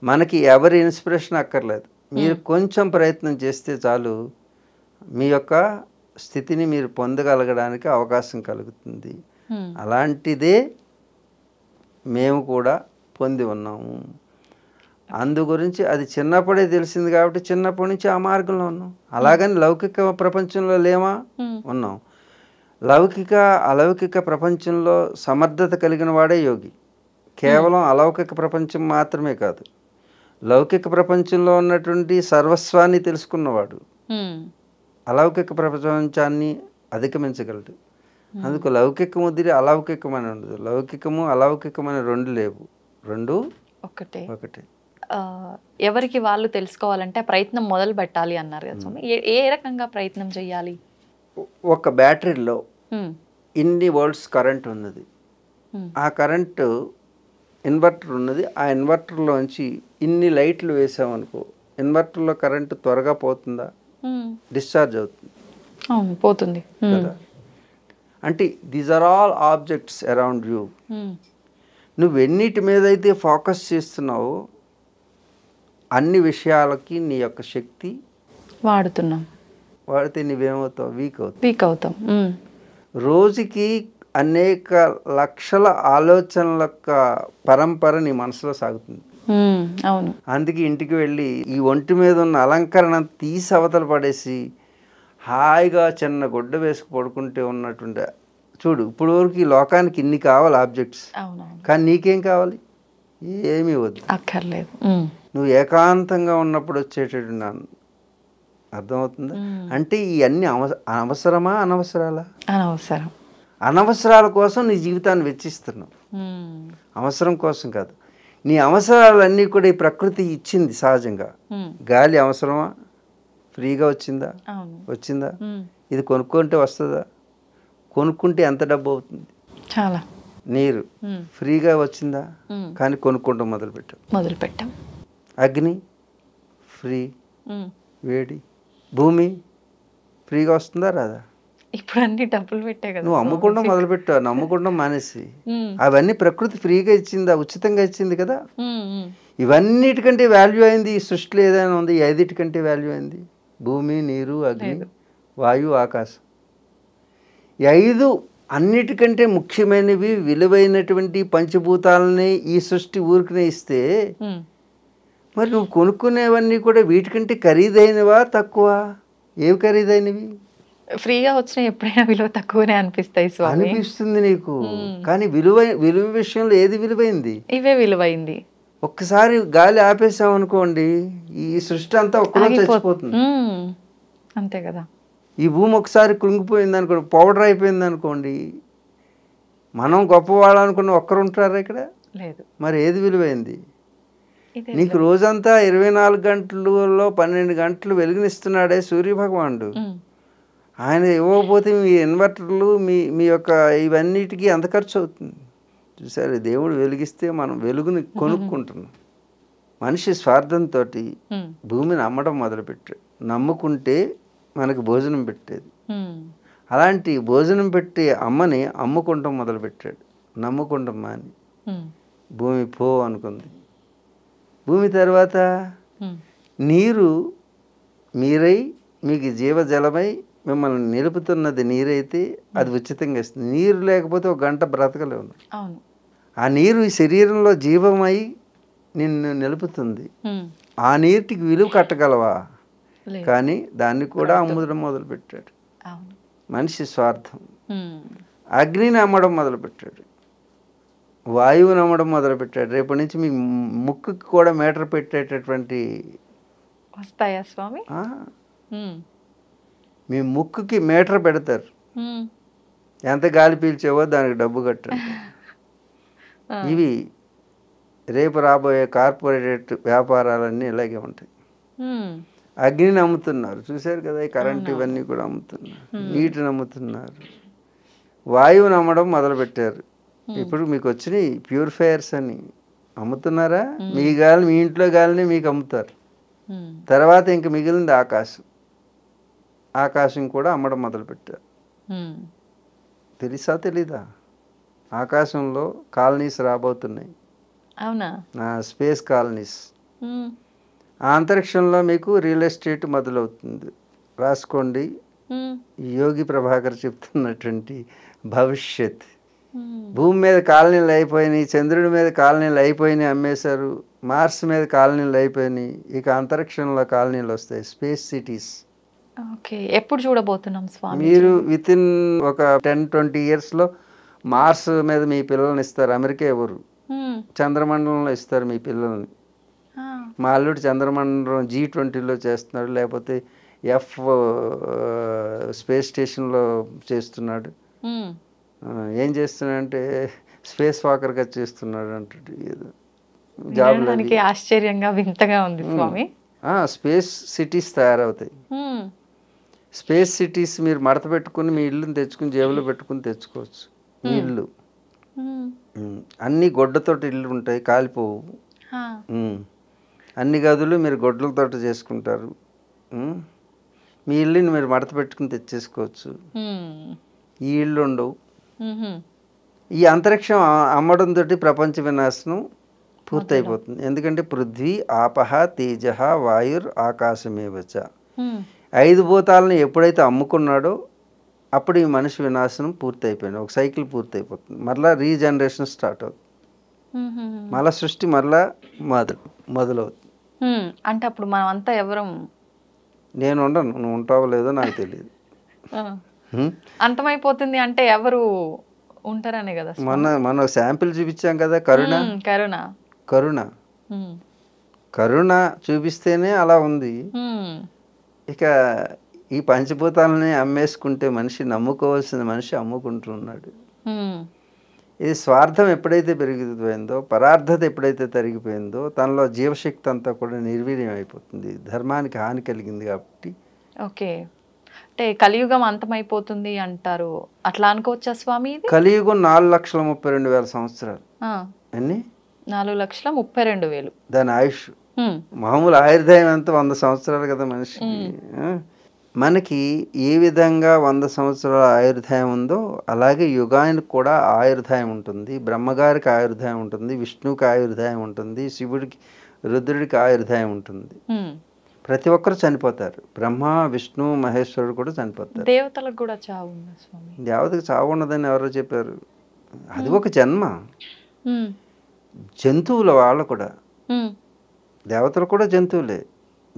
మనకి ఎవరి ఇన్స్పిరేషన్ అక్కర్లేదు మీరు కొంచెం ప్రయత్నం చేస్తే చాలు మీ యొక్క స్థితిని మీరు పొందగలగడానికి అవకాశం కలుగుతుంది అలాంటిదే మేము కూడా పొంది ఉన్నాము అందు గురించి అది చిన్నప్పుడే తెలిసింది కాబట్టి చిన్నప్పటి నుంచి ఆ మార్గంలో ఉన్నాం అలాగని లౌకిక ప్రపంచంలో లేమా ఉన్నాం లౌకిక అలౌకిక ప్రపంచంలో సమర్థత కలిగిన వాడే యోగి కేవలం అలౌకిక ప్రపంచం మాత్రమే కాదు లౌకిక ప్రపంచంలో ఉన్నటువంటి సర్వస్వాన్ని తెలుసుకున్నవాడు అలౌకిక ప్రపంచాన్ని అధిగమించగలడు అందుకు లౌకికం వదిలి అలౌకికం అని ఉండదు లౌకికము అలౌకికం అని రెండు లేవు రెండు ఒకటే ఒకటే ఎవరికి వాళ్ళు తెలుసుకోవాలంటే ప్రయత్నం మొదలు పెట్టాలి అన్నారు కదా స్వామి ఏ రకంగా ప్రయత్నం చేయాలి ఒక బ్యాటరీలో ఇన్ని వోల్ట్స్ కరెంట్ ఉన్నది ఆ కరెంటు ఇన్వర్టర్ ఉన్నది ఆ ఇన్వర్టర్లోంచి ఇన్ని లైట్లు వేసామనుకో ఇన్వర్టర్లో కరెంటు త్వరగా పోతుందా డిశ్చార్జ్ అవుతుంది పోతుంది అంటే these are all objects around you ఎన్నిటి మీద అయితే ఫోకస్ చేస్తున్నావో అన్ని విషయాలకి నీ యొక్క శక్తి వాడుతున్నాం వాడితే నువ్వేమవుతావు వీక్ అవుతావు వీక్ అవుతాం రోజుకి అనేక లక్షల ఆలోచనల యొక్క పరంపర నీ మనసులో సాగుతుంది అవును అందుకే ఇంటికి వెళ్ళి ఈ ఒంటి మీద ఉన్న అలంకరణ తీసి అవతల పడేసి హాయిగా చిన్న గుడ్డ వేసుకు పడుకుంటే ఉన్నట్టుండ చూడు ఇప్పుడు వరకు ఈ లోకానికి ఇన్ని కావాలి ఆబ్జెక్ట్స్ కానీ నీకేం కావాలి ఏమీ వద్దు అక్కర్లేదు నువ్వు ఏకాంతంగా ఉన్నప్పుడు వచ్చేటట్టు నా అర్థమవుతుందా అంటే ఇవన్నీ అవ అవసరమా అనవసరాలా అనవసరం అనవసరాల కోసం నీ జీవితాన్ని వెచ్చిస్తున్నావు అవసరం కోసం కాదు నీ అవసరాలన్నీ కూడా ఈ ప్రకృతి ఇచ్చింది సహజంగా గాలి అవసరమా ఫ్రీగా వచ్చిందా వచ్చిందా ఇది కొనుక్కుంటే వస్తుందా కొనుక్కుంటే ఎంత డబ్బు అవుతుంది చాలా నీరు ఫ్రీగా వచ్చిందా కానీ కొనుక్కుంటాం మొదలుపెట్టాం మొదలుపెట్టాం అగ్ని ఫ్రీ వేడి భూమి ఫ్రీగా వస్తుందా రాదా ఇప్పుడు అన్ని డబ్బులు పెట్టే కదా నువ్వు అమ్ముకోవడం మొదలుపెట్టావు నమ్ముకోవడం మానేసి అవన్నీ ప్రకృతి ఫ్రీగా ఇచ్చిందా ఉచితంగా ఇచ్చింది కదా ఇవన్నిటికంటే వాల్యూ అయింది ఈ సృష్టిలో ఏదైనా ఉంది ఐదిటికంటే వాల్యూ అయింది భూమి నీరు అగ్ని వాయు ఆకాశం ఈ ఐదు అన్నిటికంటే ముఖ్యమైనవి విలువైనటువంటి పంచభూతాలని ఈ సృష్టి ఊరికనే ఇస్తే మరి నువ్వు కొనుక్కునేవన్నీ కూడా వీటికంటే ఖరీదైనవా తక్కువ ఏవి ఖరీదైనవి ఫ్రీగా వచ్చిన ఎప్పుడైనా విలువ తక్కువనే అనిపిస్తాయి అనిపిస్తుంది నీకు కానీ విలువ విలువ విషయంలో ఏది విలువైంది ఇవే విలువైంది ఒక్కసారి గాలి ఆపేసాం అనుకోండి ఈ సృష్టి అంతా ఒక్కరోజు చచ్చిపోతుంది అంతే కదా ఈ భూమి ఒకసారి కృంగిపోయింది అనుకోండి పౌడర్ అయిపోయింది అనుకోండి మనం అనుకున్న ఒక్కరు ఉంటారా ఇక్కడ లేదు మరి ఏది విలువైంది నీకు రోజంతా ఇరవై నాలుగు గంటలలో పన్నెండు గంటలు వెలుగునిస్తున్నాడే సూర్యభగవానుడు ఆయన ఇవ్వకపోతే మీ ఇన్వర్టర్లు మీ మీ యొక్క ఇవన్నిటికీ ఎంత ఖర్చు అవుతుంది చూసారు దేవుడు వెలిగిస్తే మనం వెలుగుని కొనుక్కుంటున్నాం మనిషి స్వార్థంతో భూమిని అమ్మడం మొదలుపెట్టాడు నమ్ముకుంటే మనకు భోజనం పెట్టేది అలాంటి భోజనం పెట్టి అమ్మని అమ్ముకుంటాం మొదలుపెట్టాడు నమ్ముకుంటాం అని భూమి పో అనుకుంది భూమి తర్వాత నీరు మీరై మీకు జీవజలమై మిమ్మల్ని నిలుపుతున్నది నీరైతే అది ఉచితంగా ఇస్తుంది నీరు లేకపోతే ఒక గంట బ్రతకలేము ఆ నీరు ఈ శరీరంలో జీవమై నిన్ను నిలుపుతుంది ఆ నీటికి విలువ కట్టగలవా కానీ దాన్ని కూడా అమ్ముదడం మొదలుపెట్టాడు మనిషి స్వార్థం అగ్నిని అమ్మడం మొదలుపెట్టాడు వాయువు నమ్మడం మొదలుపెట్టాడు రేపటి నుంచి మీ ముక్కుకి కూడా మేటర్ పెట్టేటటువంటి వస్తాయా స్వామి మీ ముక్కుకి మేటర్ పెడతారు ఎంత గాలి పీల్చేవో దానికి డబ్బు కట్టండి ఇవి రేపు రాబోయే కార్పొరేట్ వ్యాపారాలన్నీ ఇలాగే ఉంటాయి అగ్నిని అమ్ముతున్నారు చూశారు కదా ఈ కరెంట్ ఇవన్నీ కూడా అమ్ముతున్నారు నీటిని అమ్ముతున్నారు వాయువు నమ్మడం మొదలుపెట్టారు ఇప్పుడు మీకు వచ్చినాయి ప్యూరిఫైయర్స్ అని అమ్ముతున్నారా మీ గాలి మీ ఇంట్లో గాలిని మీకు అమ్ముతారు తర్వాత ఇంక మిగిలింది ఆకాశం ఆకాశం కూడా అమ్మడం మొదలుపెట్టారు తెలుసా తెలీదా ఆకాశంలో కాలనీస్ రాబోతున్నాయి అవునా స్పేస్ కాలనీస్ అంతరిక్షంలో మీకు రియల్ ఎస్టేట్ మొదలవుతుంది రాసుకోండి యోగి ప్రభాకర్ చెప్తున్నటువంటి భవిష్యత్ భూమి మీద కాలనీలు అయిపోయినాయి చంద్రుడి మీద కాలనీలు అయిపోయినాయి అమ్మేశారు మార్స్ మీద కాలనీలు అయిపోయినాయి ఇక అంతరిక్షంలో కాలనీలు వస్తాయి స్పేస్ సిటీస్ ఓకే ఎప్పుడు చూడబోతున్నాం స్వామి మీరు విత్ ఇన్ ఒక టెన్ ట్వంటీ ఇయర్స్లో మార్స్ మీద మీ పిల్లల్ని ఇస్తారు అమెరికా ఎవరు చంద్రమండలంలో ఇస్తారు మీ పిల్లల్ని మా అల్లుడు చంద్రమండలం జీ ట్వంటీలో చేస్తున్నాడు లేకపోతే ఎఫ్ స్పేస్ స్టేషన్లో చేస్తున్నాడు ఏం చేస్తున్నాడంటే స్పేస్ వాకర్గా చేస్తున్నాడు అంటే ఏదో జాబ్ ఆశ్చర్యంగా వింతగా ఉంది స్వామి స్పేస్ సిటీస్ తయారవుతాయి స్పేస్ సిటీస్ మీరు మడత పెట్టుకుని మీ ఇల్లుని తెచ్చుకుని జేబులో పెట్టుకుని తెచ్చుకోవచ్చు మీ ఇల్లు అన్ని గొడ్డతోటి ఇల్లు ఉంటాయి కాలిపోవు అన్ని గదులు మీరు గొడ్లతోటి చేసుకుంటారు మీ ఇల్లుని మీరు మడత పెట్టుకుని తెచ్చేసుకోవచ్చు ఈ ఇల్లు ఉండవు ఈ అంతరిక్షం అమ్మడం తోటి ప్రపంచ వినాశనం పూర్తయిపోతుంది ఎందుకంటే పృథ్వీ ఆపహ తేజ వాయుర్ ఆకాశమే వచ్చ ఐదు భూతాలను ఎప్పుడైతే అమ్ముకున్నాడో అప్పుడు ఈ మనిషి వినాశనం పూర్తయిపోయింది ఒక సైకిల్ పూర్తయిపోతుంది మరలా రీజనరేషన్ స్టార్ట్ అవుతుంది మళ్ళా సృష్టి మరలా మొదలు మొదలవుతుంది అంటే అప్పుడు మనం అంతా ఎవరం నేను ఉండను నువ్వు ఉంటావో లేదో నాకు తెలియదు అంతమైపోతుంది అంటే ఎవరు ఉంటారనే కదా మన మన శాంపిల్ చూపించాం కదా కరుణ కరుణ కరుణ కరుణ చూపిస్తేనే అలా ఉంది ఇక ఈ పంచభూతాలని అమ్మేసుకుంటే మనిషి నమ్ముకోవాల్సిన మనిషి అమ్ముకుంటున్నాడు ఇది స్వార్థం ఎప్పుడైతే పెరిగిపోయిందో పరార్థత ఎప్పుడైతే తరిగిపోయిందో తనలో జీవశక్తి అంతా కూడా నిర్వీర్యం అయిపోతుంది ధర్మానికి హాని కలిగింది కాబట్టి ఓకే అంటే కలియుగం అంతమైపోతుంది అంటారు అట్లా అనుకోవచ్చా స్వామి కలియుగం నాలుగు లక్షల ముప్పై రెండు వేల సంవత్సరాలు నాలుగు లక్షల ముప్పై రెండు వేలు దాని ఆయుష్ మామూలు ఆయుర్దాయం అంతా వంద సంవత్సరాలు కదా మనిషి మనకి ఏ విధంగా వంద సంవత్సరాల ఆయుర్దాయం ఉందో అలాగే యుగానికి కూడా ఆయుర్దాయం ఉంటుంది బ్రహ్మగారికి ఆయుర్దాయం ఉంటుంది విష్ణువుకి ఆయుర్దాయం ఉంటుంది శివుడికి రుద్రుడికి ఆయుర్దాయం ఉంటుంది ప్రతి ఒక్కరు చనిపోతారు బ్రహ్మ విష్ణు మహేశ్వరుడు కూడా చనిపోతారు దేవతలకు కూడా చావు దేవతకు చావు ఉండదని ఎవరో చెప్పారు అది ఒక జన్మ జంతువుల వాళ్ళు కూడా దేవతలు కూడా జంతువులే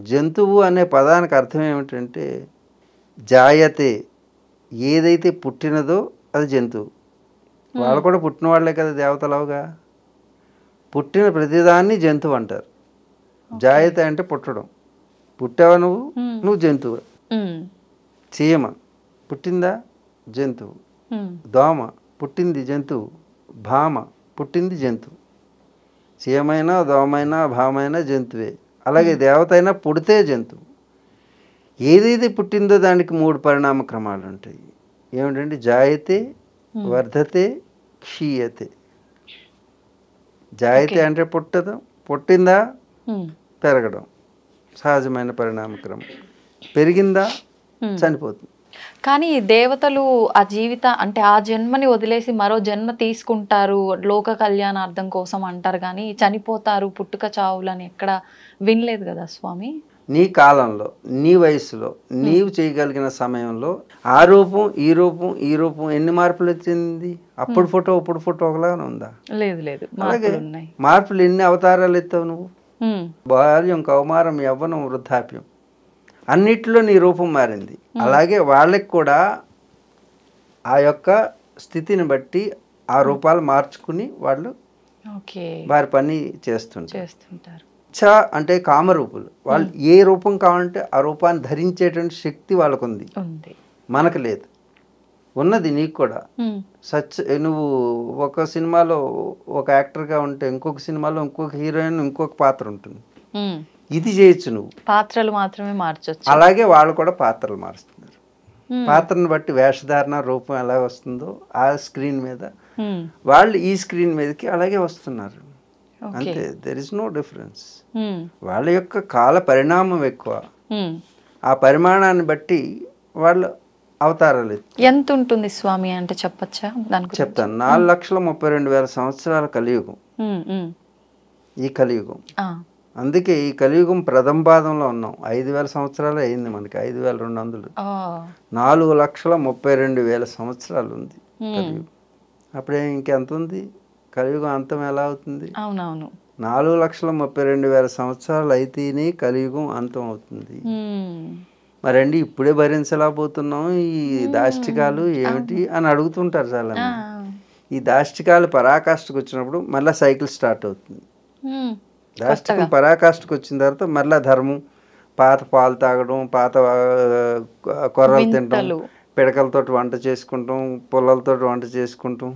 జంతువు అనే పదానికి అర్థం ఏమిటంటే జాయతే ఏదైతే పుట్టినదో అది జంతువు వాళ్ళు కూడా పుట్టిన వాళ్ళే కదా దేవతలవుగా పుట్టిన ప్రతిదాన్ని జంతువు అంటారు జాయత అంటే పుట్టడం పుట్టావా నువ్వు నువ్వు జంతువు చీమ పుట్టిందా జంతువు దోమ పుట్టింది జంతువు భామ పుట్టింది జంతువు చీమైనా దోమైనా భామైనా జంతువే అలాగే దేవత అయినా పుడితే జంతువు ఏదైతే పుట్టిందో దానికి మూడు పరిణామ క్రమాలు ఉంటాయి ఏమిటంటే జాయతే వర్ధతే క్షీయతే జాయితే అంటే పుట్టదు పుట్టిందా పెరగడం సహజమైన పరిణామక్రమం పెరిగిందా చనిపోతుంది కానీ దేవతలు ఆ జీవిత అంటే ఆ జన్మని వదిలేసి మరో జన్మ తీసుకుంటారు లోక కళ్యాణార్థం కోసం అంటారు కానీ చనిపోతారు పుట్టుక చావులని ఎక్కడ వినలేదు కదా స్వామి నీ కాలంలో నీ వయసులో నీవు చేయగలిగిన సమయంలో ఆ రూపం ఈ రూపం ఈ రూపం ఎన్ని మార్పులు వచ్చింది అప్పుడు ఫోటో ఇప్పుడు ఫోటో ఒకలాగా ఉందా లేదు లేదు మార్పులు ఎన్ని అవతారాలు ఎత్తావు నువ్వు బాల్యం కౌమారం యవ్వనం వృద్ధాప్యం అన్నిట్లో నీ రూపం మారింది అలాగే వాళ్ళకి కూడా ఆ యొక్క స్థితిని బట్టి ఆ రూపాలు మార్చుకుని వాళ్ళు వారి పని చేస్తుంటారు చ అంటే కామరూపులు వాళ్ళు ఏ రూపం కావాలంటే ఆ రూపాన్ని ధరించేటువంటి శక్తి వాళ్ళకుంది మనకు లేదు ఉన్నది నీకు కూడా సచ్ నువ్వు ఒక సినిమాలో ఒక యాక్టర్గా ఉంటే ఇంకొక సినిమాలో ఇంకొక హీరోయిన్ ఇంకొక పాత్ర ఉంటుంది ఇది చేయొచ్చు నువ్వు పాత్రలు మాత్రమే మార్చొచ్చు అలాగే వాళ్ళు కూడా పాత్రలు మారుస్తున్నారు పాత్రను బట్టి వేషధారణ రూపం ఎలా వస్తుందో ఆ స్క్రీన్ మీద వాళ్ళు ఈ స్క్రీన్ మీదకి అలాగే వస్తున్నారు అంతే దెర్ ఇస్ నో డిఫరెన్స్ వాళ్ళ యొక్క కాల పరిణామం ఎక్కువ ఆ పరిమాణాన్ని బట్టి వాళ్ళు అవతారాలు ఎంత ఉంటుంది స్వామి అంటే చెప్పచ్చా దానికి చెప్తాను నాలుగు లక్షల ముప్పై రెండు వేల సంవత్సరాల కలియుగం ఈ కలియుగం అందుకే ఈ కలియుగం ప్రథమ పాదంలో ఉన్నాం ఐదు వేల సంవత్సరాలు అయింది మనకి ఐదు వేల రెండు వందలు నాలుగు లక్షల ముప్పై రెండు వేల సంవత్సరాలు ఉంది కలియుగం అప్పుడే ఇంకెంత ఉంది కలియుగం అంతం ఎలా అవుతుంది అవునవును నాలుగు లక్షల ముప్పై రెండు వేల సంవత్సరాలు అయితేనే కలియుగం అంతం అవుతుంది మరండి ఇప్పుడే భరించలేకపోతున్నాం ఈ దాష్టికాలు ఏమిటి అని అడుగుతుంటారు చాలా ఈ దాష్టికాలు పరాకాష్ఠకు వచ్చినప్పుడు మళ్ళీ సైకిల్ స్టార్ట్ అవుతుంది దాష్టికం పరాకాష్ఠకు వచ్చిన తర్వాత మళ్ళీ ధర్మం పాత పాలు తాగడం పాత కొర్రలు తినడం పిడకలతో వంట చేసుకుంటాం పుల్లలతో వంట చేసుకుంటాం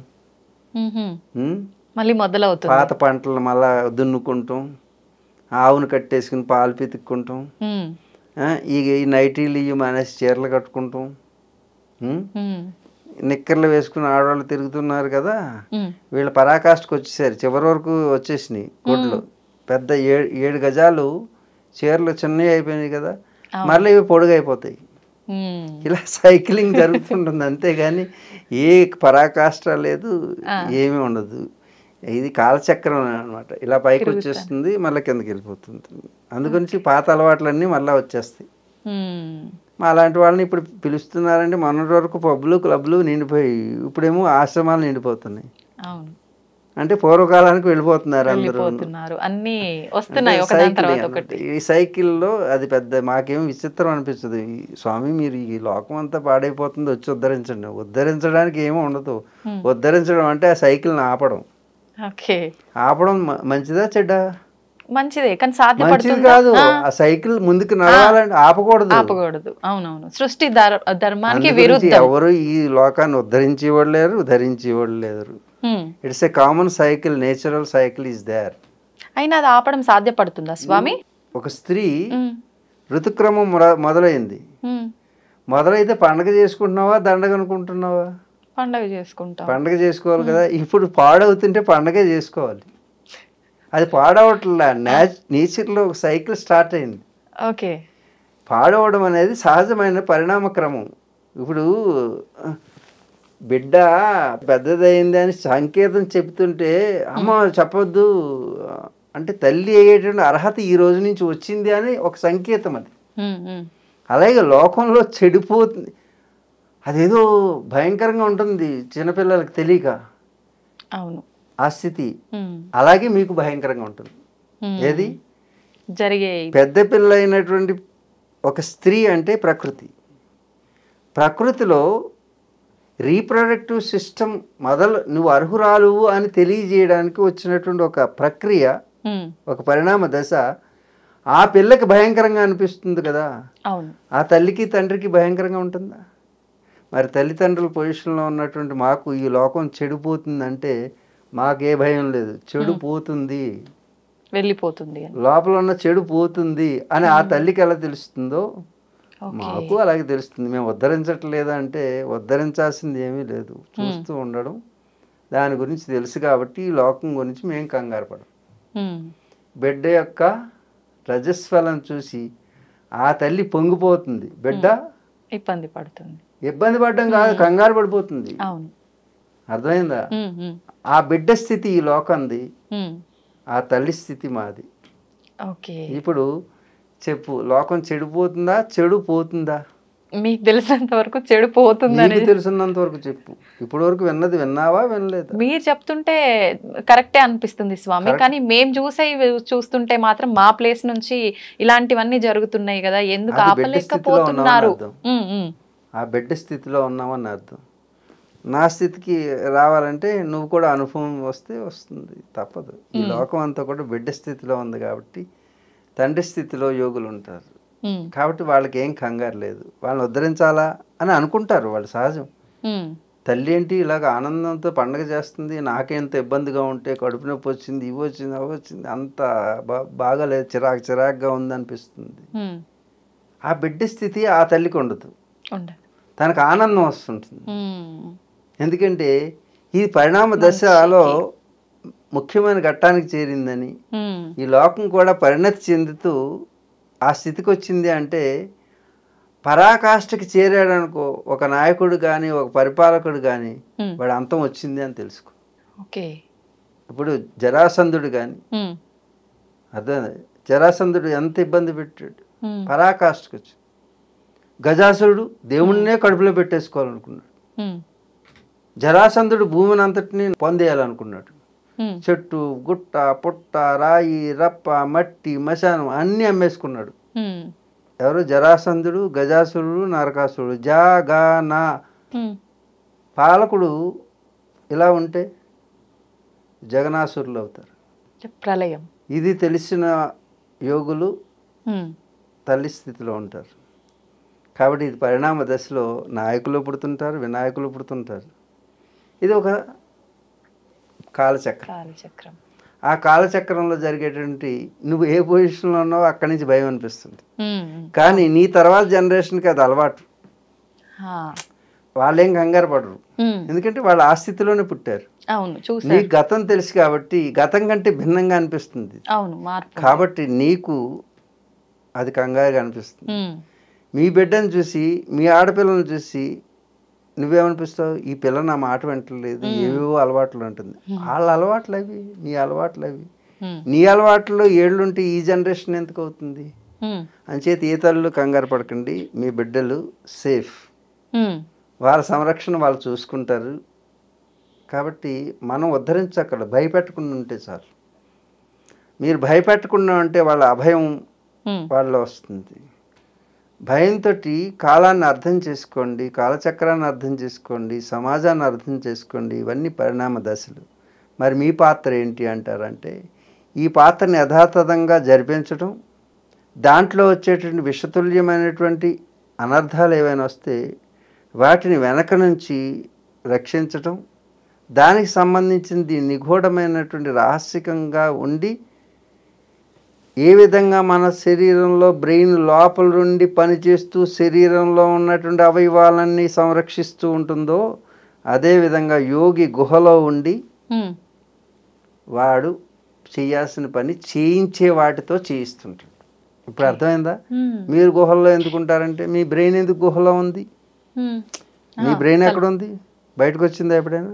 మళ్ళీ మొదలవుతుంది పాత పంటలు మళ్ళా దున్నుకుంటాం ఆవును కట్టేసుకుని పాలు పితుక్కుంటాం ఈ నైటీలు ఇవి మానేసి చీరలు కట్టుకుంటాం నిక్కర్లు వేసుకుని ఆడవాళ్ళు తిరుగుతున్నారు కదా వీళ్ళ పరాకాష్ఠకు వచ్చేసారు చివరి వరకు వచ్చేసినాయి గుడ్లు పెద్ద ఏడు ఏడు గజాలు చీరలు చిన్నవి అయిపోయినాయి కదా మళ్ళీ ఇవి పొడుగైపోతాయి ఇలా సైక్లింగ్ జరుగుతుంటుంది అంతేగాని ఏ పరాకాష్ట లేదు ఏమీ ఉండదు ఇది కాలచక్రం అనమాట ఇలా పైకి వచ్చేస్తుంది మళ్ళీ కిందకి వెళ్ళిపోతుంది అందుగురించి పాత అలవాట్లన్నీ మళ్ళీ వచ్చేస్తాయి మా అలాంటి వాళ్ళని ఇప్పుడు పిలుస్తున్నారంటే మొన్నటి వరకు పబ్లు క్లబ్లు నిండిపోయి ఇప్పుడేమో ఆశ్రమాలు నిండిపోతున్నాయి అంటే పూర్వకాలానికి వెళ్ళిపోతున్నారు అందరూ అన్ని వస్తున్నాయి ఈ సైకిల్లో అది పెద్ద మాకేమి విచిత్రం అనిపిస్తుంది స్వామి మీరు ఈ లోకం అంతా పాడైపోతుంది వచ్చి ఉద్ధరించండి ఉద్ధరించడానికి ఏమీ ఉండదు ఉద్ధరించడం అంటే ఆ సైకిల్ని ఆపడం ఆపడం మంచిదా చెడ్డా మంచిదే కానీ సాధ్యపడుతుంది కాదు ఆ సైకిల్ ముందుకు నడవాలంటే ఆపకూడదు ఆపకూడదు అవునవును సృష్టి ధర్మానికి విరుద్ధం ఎవరు ఈ లోకాన్ని ఉద్ధరించి లేరు ధరించి లేరు it's a common cycle natural cycle is there అయినా అది ఆపడం సాధ్యపడుతుందా స్వామి ఒక స్త్రీ ఋతుక్రమం మొదలైంది మొదలైతే పండగ చేసుకుంటున్నావా దండగనుకుంటున్నావా పండగ చేసుకుంటాం పండగ చేసుకోవాలి కదా ఇప్పుడు పాడవుతుంటే పండగ చేసుకోవాలి అది పాడవట్లా నేచర్లో ఒక సైకిల్ స్టార్ట్ అయింది ఓకే పాడవడం అనేది సహజమైన పరిణామ క్రమం ఇప్పుడు బిడ్డ పెద్దదైంది అని సంకేతం చెబుతుంటే అమ్మ చెప్పొద్దు అంటే తల్లి అయ్యేటువంటి అర్హత ఈ రోజు నుంచి వచ్చింది అని ఒక సంకేతం అది అలాగే లోకంలో చెడిపోతుంది అదేదో భయంకరంగా ఉంటుంది చిన్నపిల్లలకు తెలియక అవును ఆ స్థితి అలాగే మీకు భయంకరంగా ఉంటుంది ఏది జరిగే పెద్ద పిల్ల అయినటువంటి ఒక స్త్రీ అంటే ప్రకృతి ప్రకృతిలో రీప్రొడక్టివ్ సిస్టమ్ మొదలు నువ్వు అర్హురాలు అని తెలియజేయడానికి వచ్చినటువంటి ఒక ప్రక్రియ ఒక పరిణామ దశ ఆ పిల్లకి భయంకరంగా అనిపిస్తుంది కదా ఆ తల్లికి తండ్రికి భయంకరంగా ఉంటుందా మరి తల్లిదండ్రుల పొజిషన్లో ఉన్నటువంటి మాకు ఈ లోకం చెడిపోతుందంటే మాకే భయం లేదు చెడు పోతుంది వెళ్ళిపోతుంది లోపల ఉన్న చెడు పోతుంది అని ఆ తల్లికి ఎలా తెలుస్తుందో మాకు అలాగే తెలుస్తుంది మేము ఉద్ధరించట్లేదా అంటే ఉద్ధరించాల్సింది ఏమీ లేదు చూస్తూ ఉండడం దాని గురించి తెలుసు కాబట్టి ఈ లోకం గురించి మేము కంగారు పడం బిడ్డ యొక్క రజస్వలం చూసి ఆ తల్లి పొంగిపోతుంది బిడ్డ ఇబ్బంది పడుతుంది ఇబ్బంది పడడం కాదు కంగారు పడిపోతుంది అర్థమైందా ఆ బిడ్డ స్థితి ఈ లోకంది ఆ తల్లి స్థితి మాది ఇప్పుడు చెప్పు లోకం చెడిపోతుందా చెడు పోతుందా మీకు తెలిసినంత వరకు చెడు పోతుందని తెలిసినంత వరకు చెప్పు ఇప్పటి వరకు విన్నది విన్నావా వినలేదు మీరు చెప్తుంటే కరెక్టే అనిపిస్తుంది స్వామి కానీ మేము చూసే చూస్తుంటే మాత్రం మా ప్లేస్ నుంచి ఇలాంటివన్నీ జరుగుతున్నాయి కదా ఎందుకు ఆపలేకపోతున్నారు ఆ బిడ్డ స్థితిలో ఉన్నామని అర్థం నా స్థితికి రావాలంటే నువ్వు కూడా అనుభవం వస్తే వస్తుంది తప్పదు ఈ లోకం అంతా కూడా బిడ్డ స్థితిలో ఉంది కాబట్టి తండ్రి స్థితిలో యోగులు ఉంటారు కాబట్టి వాళ్ళకి ఏం కంగారు లేదు వాళ్ళని ఉద్ధరించాలా అని అనుకుంటారు వాళ్ళు సహజం తల్లి ఏంటి ఇలాగ ఆనందంతో పండగ చేస్తుంది నాకేంత ఇబ్బందిగా ఉంటే కడుపు నొప్పి వచ్చింది ఇవి వచ్చింది అవి వచ్చింది అంత బాగా లేదు చిరాకు చిరాకుగా ఉంది అనిపిస్తుంది ఆ బిడ్డ స్థితి ఆ తల్లికి ఉండదు ఉండదు తనకు ఆనందం వస్తుంటుంది ఎందుకంటే ఈ పరిణామ దశలో ముఖ్యమైన ఘట్టానికి చేరిందని ఈ లోకం కూడా పరిణతి చెందుతూ ఆ స్థితికి వచ్చింది అంటే పరాకాష్ఠకి చేరాడనుకో ఒక నాయకుడు కానీ ఒక పరిపాలకుడు కానీ వాడు అంతం వచ్చింది అని తెలుసుకో ఓకే ఇప్పుడు జరాసంధుడు కానీ అర్థం జరాసంధుడు ఎంత ఇబ్బంది పెట్టాడు పరాకాష్ఠకి వచ్చి గజాసురుడు దేవుణ్ణే కడుపులో పెట్టేసుకోవాలనుకున్నాడు జరాసంధుడు భూమిని అంతటిని పొందేయాలనుకున్నాడు చెట్టు గుట్ట పుట్ట రాయి రప్ప మట్టి మశానం అన్నీ అమ్మేసుకున్నాడు ఎవరు జరాసంధుడు గజాసురుడు నరకాసురుడు జా గా నా పాలకుడు ఇలా ఉంటే జగనాసురులు అవుతారు ప్రళయం ఇది తెలిసిన యోగులు తల్లి స్థితిలో ఉంటారు కాబట్టి ఇది పరిణామ దశలో నాయకులు పుడుతుంటారు వినాయకులు పుడుతుంటారు ఇది ఒక కాలచక్రం కాలచక్రం ఆ కాలచక్రంలో జరిగేటువంటి నువ్వు ఏ పొజిషన్లో ఉన్నావో అక్కడి నుంచి భయం అనిపిస్తుంది కానీ నీ తర్వాత జనరేషన్కి అది అలవాటు వాళ్ళేం కంగారు పడరు ఎందుకంటే వాళ్ళు ఆ స్థితిలోనే పుట్టారు నీ గతం తెలుసు కాబట్టి గతం కంటే భిన్నంగా అనిపిస్తుంది కాబట్టి నీకు అది కంగారుగా అనిపిస్తుంది మీ బిడ్డను చూసి మీ ఆడపిల్లని చూసి నువ్వేమనిపిస్తావు ఈ పిల్ల నా మాట వింటలేదు ఏవేవో అలవాట్లు ఉంటుంది వాళ్ళ అలవాట్లు అవి నీ అలవాట్లు అవి నీ అలవాట్లో ఏళ్ళుంటే ఈ జనరేషన్ ఎందుకు అవుతుంది అంచేత ఈ తల్లు కంగారు పడకండి మీ బిడ్డలు సేఫ్ వాళ్ళ సంరక్షణ వాళ్ళు చూసుకుంటారు కాబట్టి మనం ఉద్ధరించక్కడ భయపెట్టకుండా ఉంటే చాలు మీరు భయపెట్టకుండా ఉంటే వాళ్ళ అభయం వాళ్ళ వస్తుంది భయంతో కాలాన్ని అర్థం చేసుకోండి కాలచక్రాన్ని అర్థం చేసుకోండి సమాజాన్ని అర్థం చేసుకోండి ఇవన్నీ పరిణామ దశలు మరి మీ పాత్ర ఏంటి అంటారంటే ఈ పాత్రను యథాతథంగా జరిపించడం దాంట్లో వచ్చేటువంటి విషతుల్యమైనటువంటి అనర్థాలు ఏవైనా వస్తే వాటిని వెనక నుంచి రక్షించటం దానికి సంబంధించింది నిగూఢమైనటువంటి రహస్యంగా ఉండి ఏ విధంగా మన శరీరంలో బ్రెయిన్ లోపల నుండి పనిచేస్తూ శరీరంలో ఉన్నటువంటి అవయవాలన్నీ సంరక్షిస్తూ ఉంటుందో అదేవిధంగా యోగి గుహలో ఉండి వాడు చేయాల్సిన పని చేయించే వాటితో చేయిస్తుంటాడు ఇప్పుడు అర్థమైందా మీరు గుహల్లో ఎందుకుంటారంటే మీ బ్రెయిన్ ఎందుకు గుహలో ఉంది మీ బ్రెయిన్ ఎక్కడ ఉంది బయటకు వచ్చిందా ఎప్పుడైనా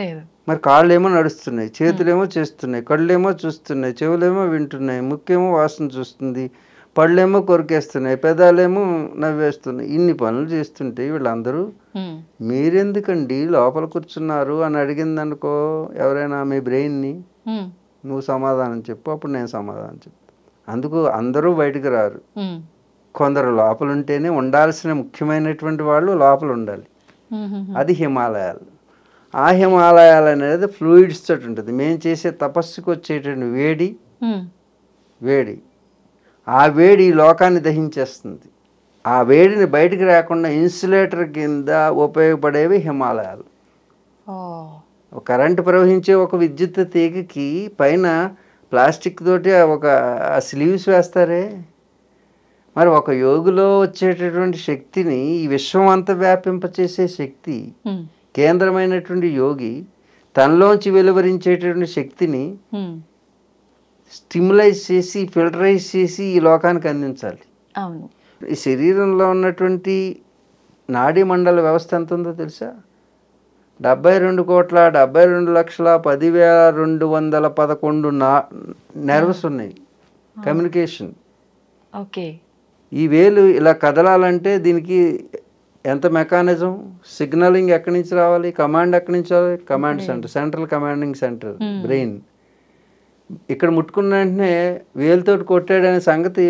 లేదు మరి కాళ్ళేమో నడుస్తున్నాయి చేతులేమో చేస్తున్నాయి కళ్ళేమో చూస్తున్నాయి చెవులేమో వింటున్నాయి ముక్కేమో వాసన చూస్తుంది పళ్ళేమో కొరికేస్తున్నాయి పెదాలేమో నవ్వేస్తున్నాయి ఇన్ని పనులు చేస్తుంటే వీళ్ళందరూ మీరెందుకండి లోపల కూర్చున్నారు అని అడిగిందనుకో ఎవరైనా మీ బ్రెయిన్ని నువ్వు సమాధానం చెప్పు అప్పుడు నేను సమాధానం చెప్పు అందుకు అందరూ బయటకు రారు కొందరు లోపలుంటేనే ఉండాల్సిన ముఖ్యమైనటువంటి వాళ్ళు లోపల ఉండాలి అది హిమాలయాలు ఆ హిమాలయాలు అనేది ఫ్లూయిడ్స్ తోటి ఉంటుంది మేము చేసే తపస్సుకు వచ్చేటువంటి వేడి వేడి ఆ వేడి లోకాన్ని దహించేస్తుంది ఆ వేడిని బయటికి రాకుండా ఇన్సులేటర్ కింద ఉపయోగపడేవి హిమాలయాలు కరెంటు ప్రవహించే ఒక విద్యుత్ తీగకి పైన ప్లాస్టిక్ తోటి ఒక స్లీవ్స్ వేస్తారే మరి ఒక యోగులో వచ్చేటటువంటి శక్తిని ఈ విశ్వం అంతా వ్యాపింపచేసే శక్తి కేంద్రమైనటువంటి యోగి తనలోంచి వెలువరించేటటువంటి శక్తిని స్టిములైజ్ చేసి ఫిల్టరైజ్ చేసి ఈ లోకానికి అందించాలి ఈ శరీరంలో ఉన్నటువంటి నాడీ మండల వ్యవస్థ ఎంత ఉందో తెలుసా డెబ్బై రెండు కోట్ల డెబ్బై రెండు లక్షల పదివేల రెండు వందల పదకొండు నా నెర్వస్ ఉన్నాయి కమ్యూనికేషన్ ఓకే ఈ వేలు ఇలా కదలాలంటే దీనికి ఎంత మెకానిజం సిగ్నలింగ్ ఎక్కడి నుంచి రావాలి కమాండ్ ఎక్కడి నుంచి రావాలి command centre central commanding centre brain ఇక్కడ ముట్టుకున్న వెంటనే వేలుతో కొట్టాడనే సంగతి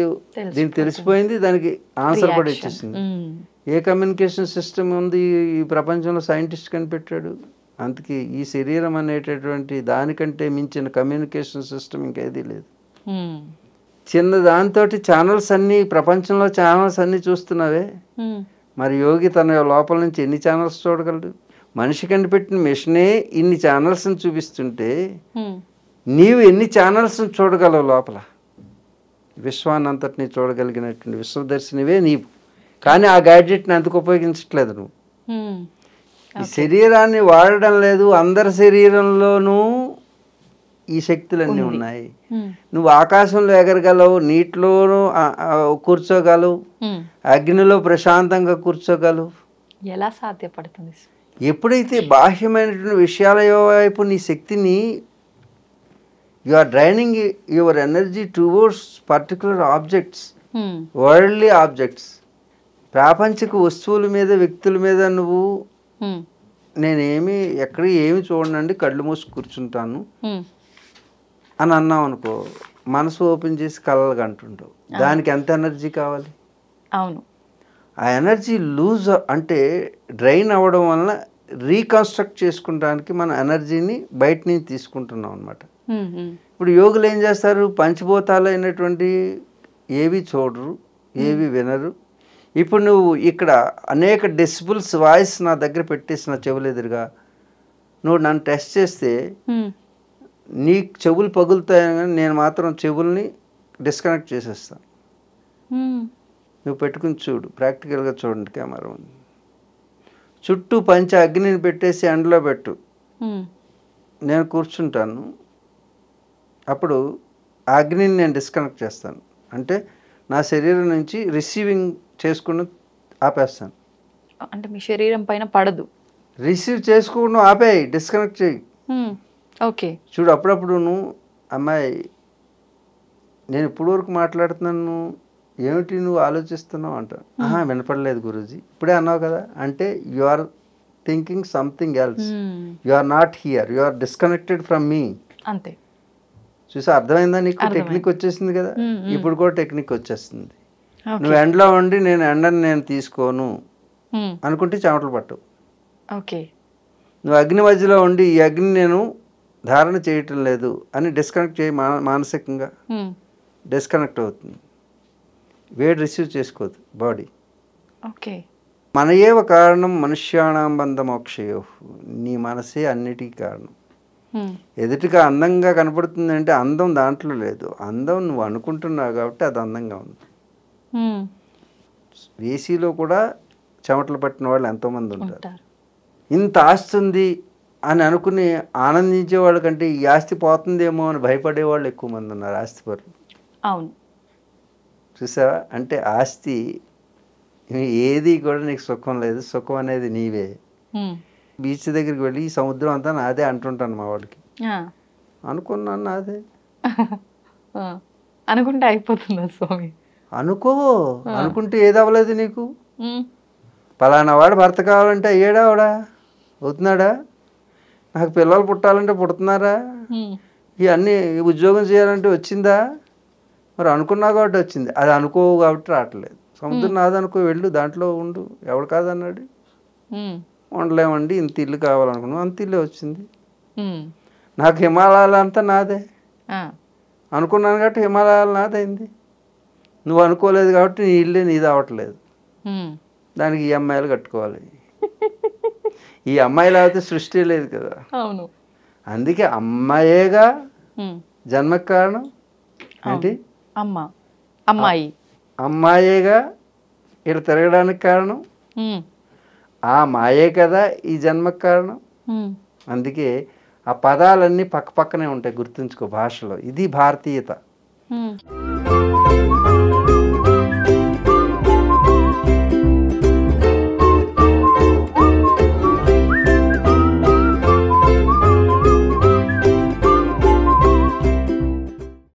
దీనికి తెలిసిపోయింది దానికి ఆన్సర్ కూడా ఇచ్చేసింది ఏ కమ్యూనికేషన్ సిస్టమ్ ఉంది ఈ ప్రపంచంలో సైంటిస్ట్ కనిపెట్టాడు అందుకే ఈ శరీరం అనేటటువంటి దానికంటే మించిన కమ్యూనికేషన్ సిస్టమ్ ఇంకేదీ లేదు చిన్న దాంతో ఛానల్స్ అన్నీ ప్రపంచంలో ఛానల్స్ అన్నీ చూస్తున్నావే మరి యోగి తన లోపల నుంచి ఎన్ని ఛానల్స్ చూడగలడు మనిషి కనిపెట్టిన మిషనే ఇన్ని ఛానల్స్ని చూపిస్తుంటే నీవు ఎన్ని ఛానల్స్ చూడగలవు లోపల విశ్వాన్నంతటిని చూడగలిగినటువంటి విశ్వదర్శినివే నీవు కానీ ఆ గ్యాడ్జెట్ని అందుకు ఉపయోగించట్లేదు నువ్వు ఈ శరీరాన్ని వాడడం లేదు అందరి శరీరంలోనూ ఈ శక్తులన్నీ ఉన్నాయి నువ్వు ఆకాశంలో ఎగరగలవు నీటిలోను కూర్చోగలవు అగ్నిలో ప్రశాంతంగా కూర్చోగలవు ఎలా సాధ్యపడుతుంది ఎప్పుడైతే బాహ్యమైనటువంటి విషయాల వైపు నీ శక్తిని you are draining your energy towards particular objects worldly objects ప్రాపంచిక వస్తువుల మీద వ్యక్తుల మీద నువ్వు నేనేమి ఎక్కడ ఏమి చూడండి కళ్ళు మూసి కూర్చుంటాను అని అన్నాం అనుకో మనసు ఓపెన్ చేసి కలలుగా అంటుంటావు దానికి ఎంత ఎనర్జీ కావాలి అవును ఆ ఎనర్జీ లూజ్ అంటే డ్రైన్ అవ్వడం వలన రీకన్స్ట్రక్ట్ చేసుకుంటానికి మన ఎనర్జీని బయట నుంచి తీసుకుంటున్నాం అనమాట ఇప్పుడు యోగులు ఏం చేస్తారు పంచభూతాలు అయినటువంటి ఏవి చూడరు ఏవి వినరు ఇప్పుడు నువ్వు ఇక్కడ అనేక డెసిబుల్స్ వాయిస్ నా దగ్గర పెట్టేసిన ఎదురుగా నువ్వు నన్ను టెస్ట్ చేస్తే నీ చెవులు పగులుతాయని కానీ నేను మాత్రం చెవుల్ని డిస్కనెక్ట్ చేసేస్తాను నువ్వు పెట్టుకుని చూడు ప్రాక్టికల్గా చూడండి కెమెరా చుట్టూ పంచ అగ్నిని పెట్టేసి ఎండలో పెట్టు నేను కూర్చుంటాను అప్పుడు ఆ అగ్నిని నేను డిస్కనెక్ట్ చేస్తాను అంటే నా శరీరం నుంచి రిసీవింగ్ చేసుకుని ఆపేస్తాను అంటే మీ శరీరం పైన పడదు రిసీవ్ చేసుకోకుండా ఆపేయి డిస్కనెక్ట్ చేయి ఓకే చూడు అప్పుడప్పుడును అమ్మాయి నేను ఇప్పుడు వరకు మాట్లాడుతున్నాను ఏమిటి నువ్వు ఆలోచిస్తున్నావు అంట వినపడలేదు గురూజీ ఇప్పుడే అన్నావు కదా అంటే you are thinking something else you are not here you are disconnected from మీ అంతే చూసి అర్థమైందా నీకు టెక్నిక్ వచ్చేసింది కదా ఇప్పుడు కూడా టెక్నిక్ వచ్చేస్తుంది నువ్వు ఎండలో ఉండి నేను ఎండని నేను తీసుకోను అనుకుంటే చెమటలు పట్టు ఓకే నువ్వు అగ్ని మధ్యలో ఉండి ఈ అగ్ని నేను ధారణ చేయటం లేదు అని డిస్కనెక్ట్ చేయి మానసికంగా డిస్కనెక్ట్ అవుతుంది వేడి రిసీవ్ చేసుకోదు బాడీ ఓకే మన ఏవ కారణం మనుష్యానాబంధ మోక్షయో నీ మనసే అన్నిటికీ కారణం ఎదుటిగా అందంగా కనపడుతుంది అంటే అందం దాంట్లో లేదు అందం నువ్వు అనుకుంటున్నావు కాబట్టి అది అందంగా ఉంది ఏసీలో కూడా చెమటలు పట్టిన వాళ్ళు ఎంతోమంది ఉంటారు ఇంత ఆస్తుంది అని అనుకుని ఆనందించే వాళ్ళకంటే ఈ ఆస్తి పోతుందేమో అని భయపడే వాళ్ళు ఎక్కువ మంది ఉన్నారు ఆస్తి పరులు అవును చూసావా అంటే ఆస్తి ఏది కూడా నీకు సుఖం లేదు సుఖం అనేది నీవే బీచ్ దగ్గరికి వెళ్ళి సముద్రం అంతా నాదే అంటుంటాను మా వాళ్ళకి అనుకున్నాను నాదే అనుకుంటే అయిపోతుందా స్వామి అనుకో అనుకుంటే ఏది అవ్వలేదు నీకు పలానా వాడు భర్త కావాలంటే అయ్యాడా అవుతున్నాడా నాకు పిల్లలు పుట్టాలంటే పుడుతున్నారా ఇవన్నీ ఉద్యోగం చేయాలంటే వచ్చిందా మరి అనుకున్నా కాబట్టి వచ్చింది అది అనుకోవు కాబట్టి రావట్లేదు సముద్రం నాదనుకో వెళ్ళు దాంట్లో ఉండు ఎవడు కాదన్నాడు ఉండలేమండి ఇంత ఇల్లు కావాలనుకున్నాం అంత ఇల్లే వచ్చింది నాకు హిమాలయాలు అంతా నాదే అనుకున్నాను కాబట్టి హిమాలయాలు నాదైంది నువ్వు అనుకోలేదు కాబట్టి నీ ఇల్లే నీది అవ్వట్లేదు దానికి ఈఎంఐలు కట్టుకోవాలి ఈ అమ్మాయి లేకపోతే సృష్టి లేదు కదా అవును అందుకే అమ్మాయేగా జన్మ కారణం ఏంటి అమ్మ అమ్మాయి అమ్మాయేగా ఇక్కడ తిరగడానికి కారణం ఆ మాయే కదా ఈ జన్మకు కారణం అందుకే ఆ పదాలన్నీ పక్క పక్కనే ఉంటాయి గుర్తుంచుకో భాషలో ఇది భారతీయత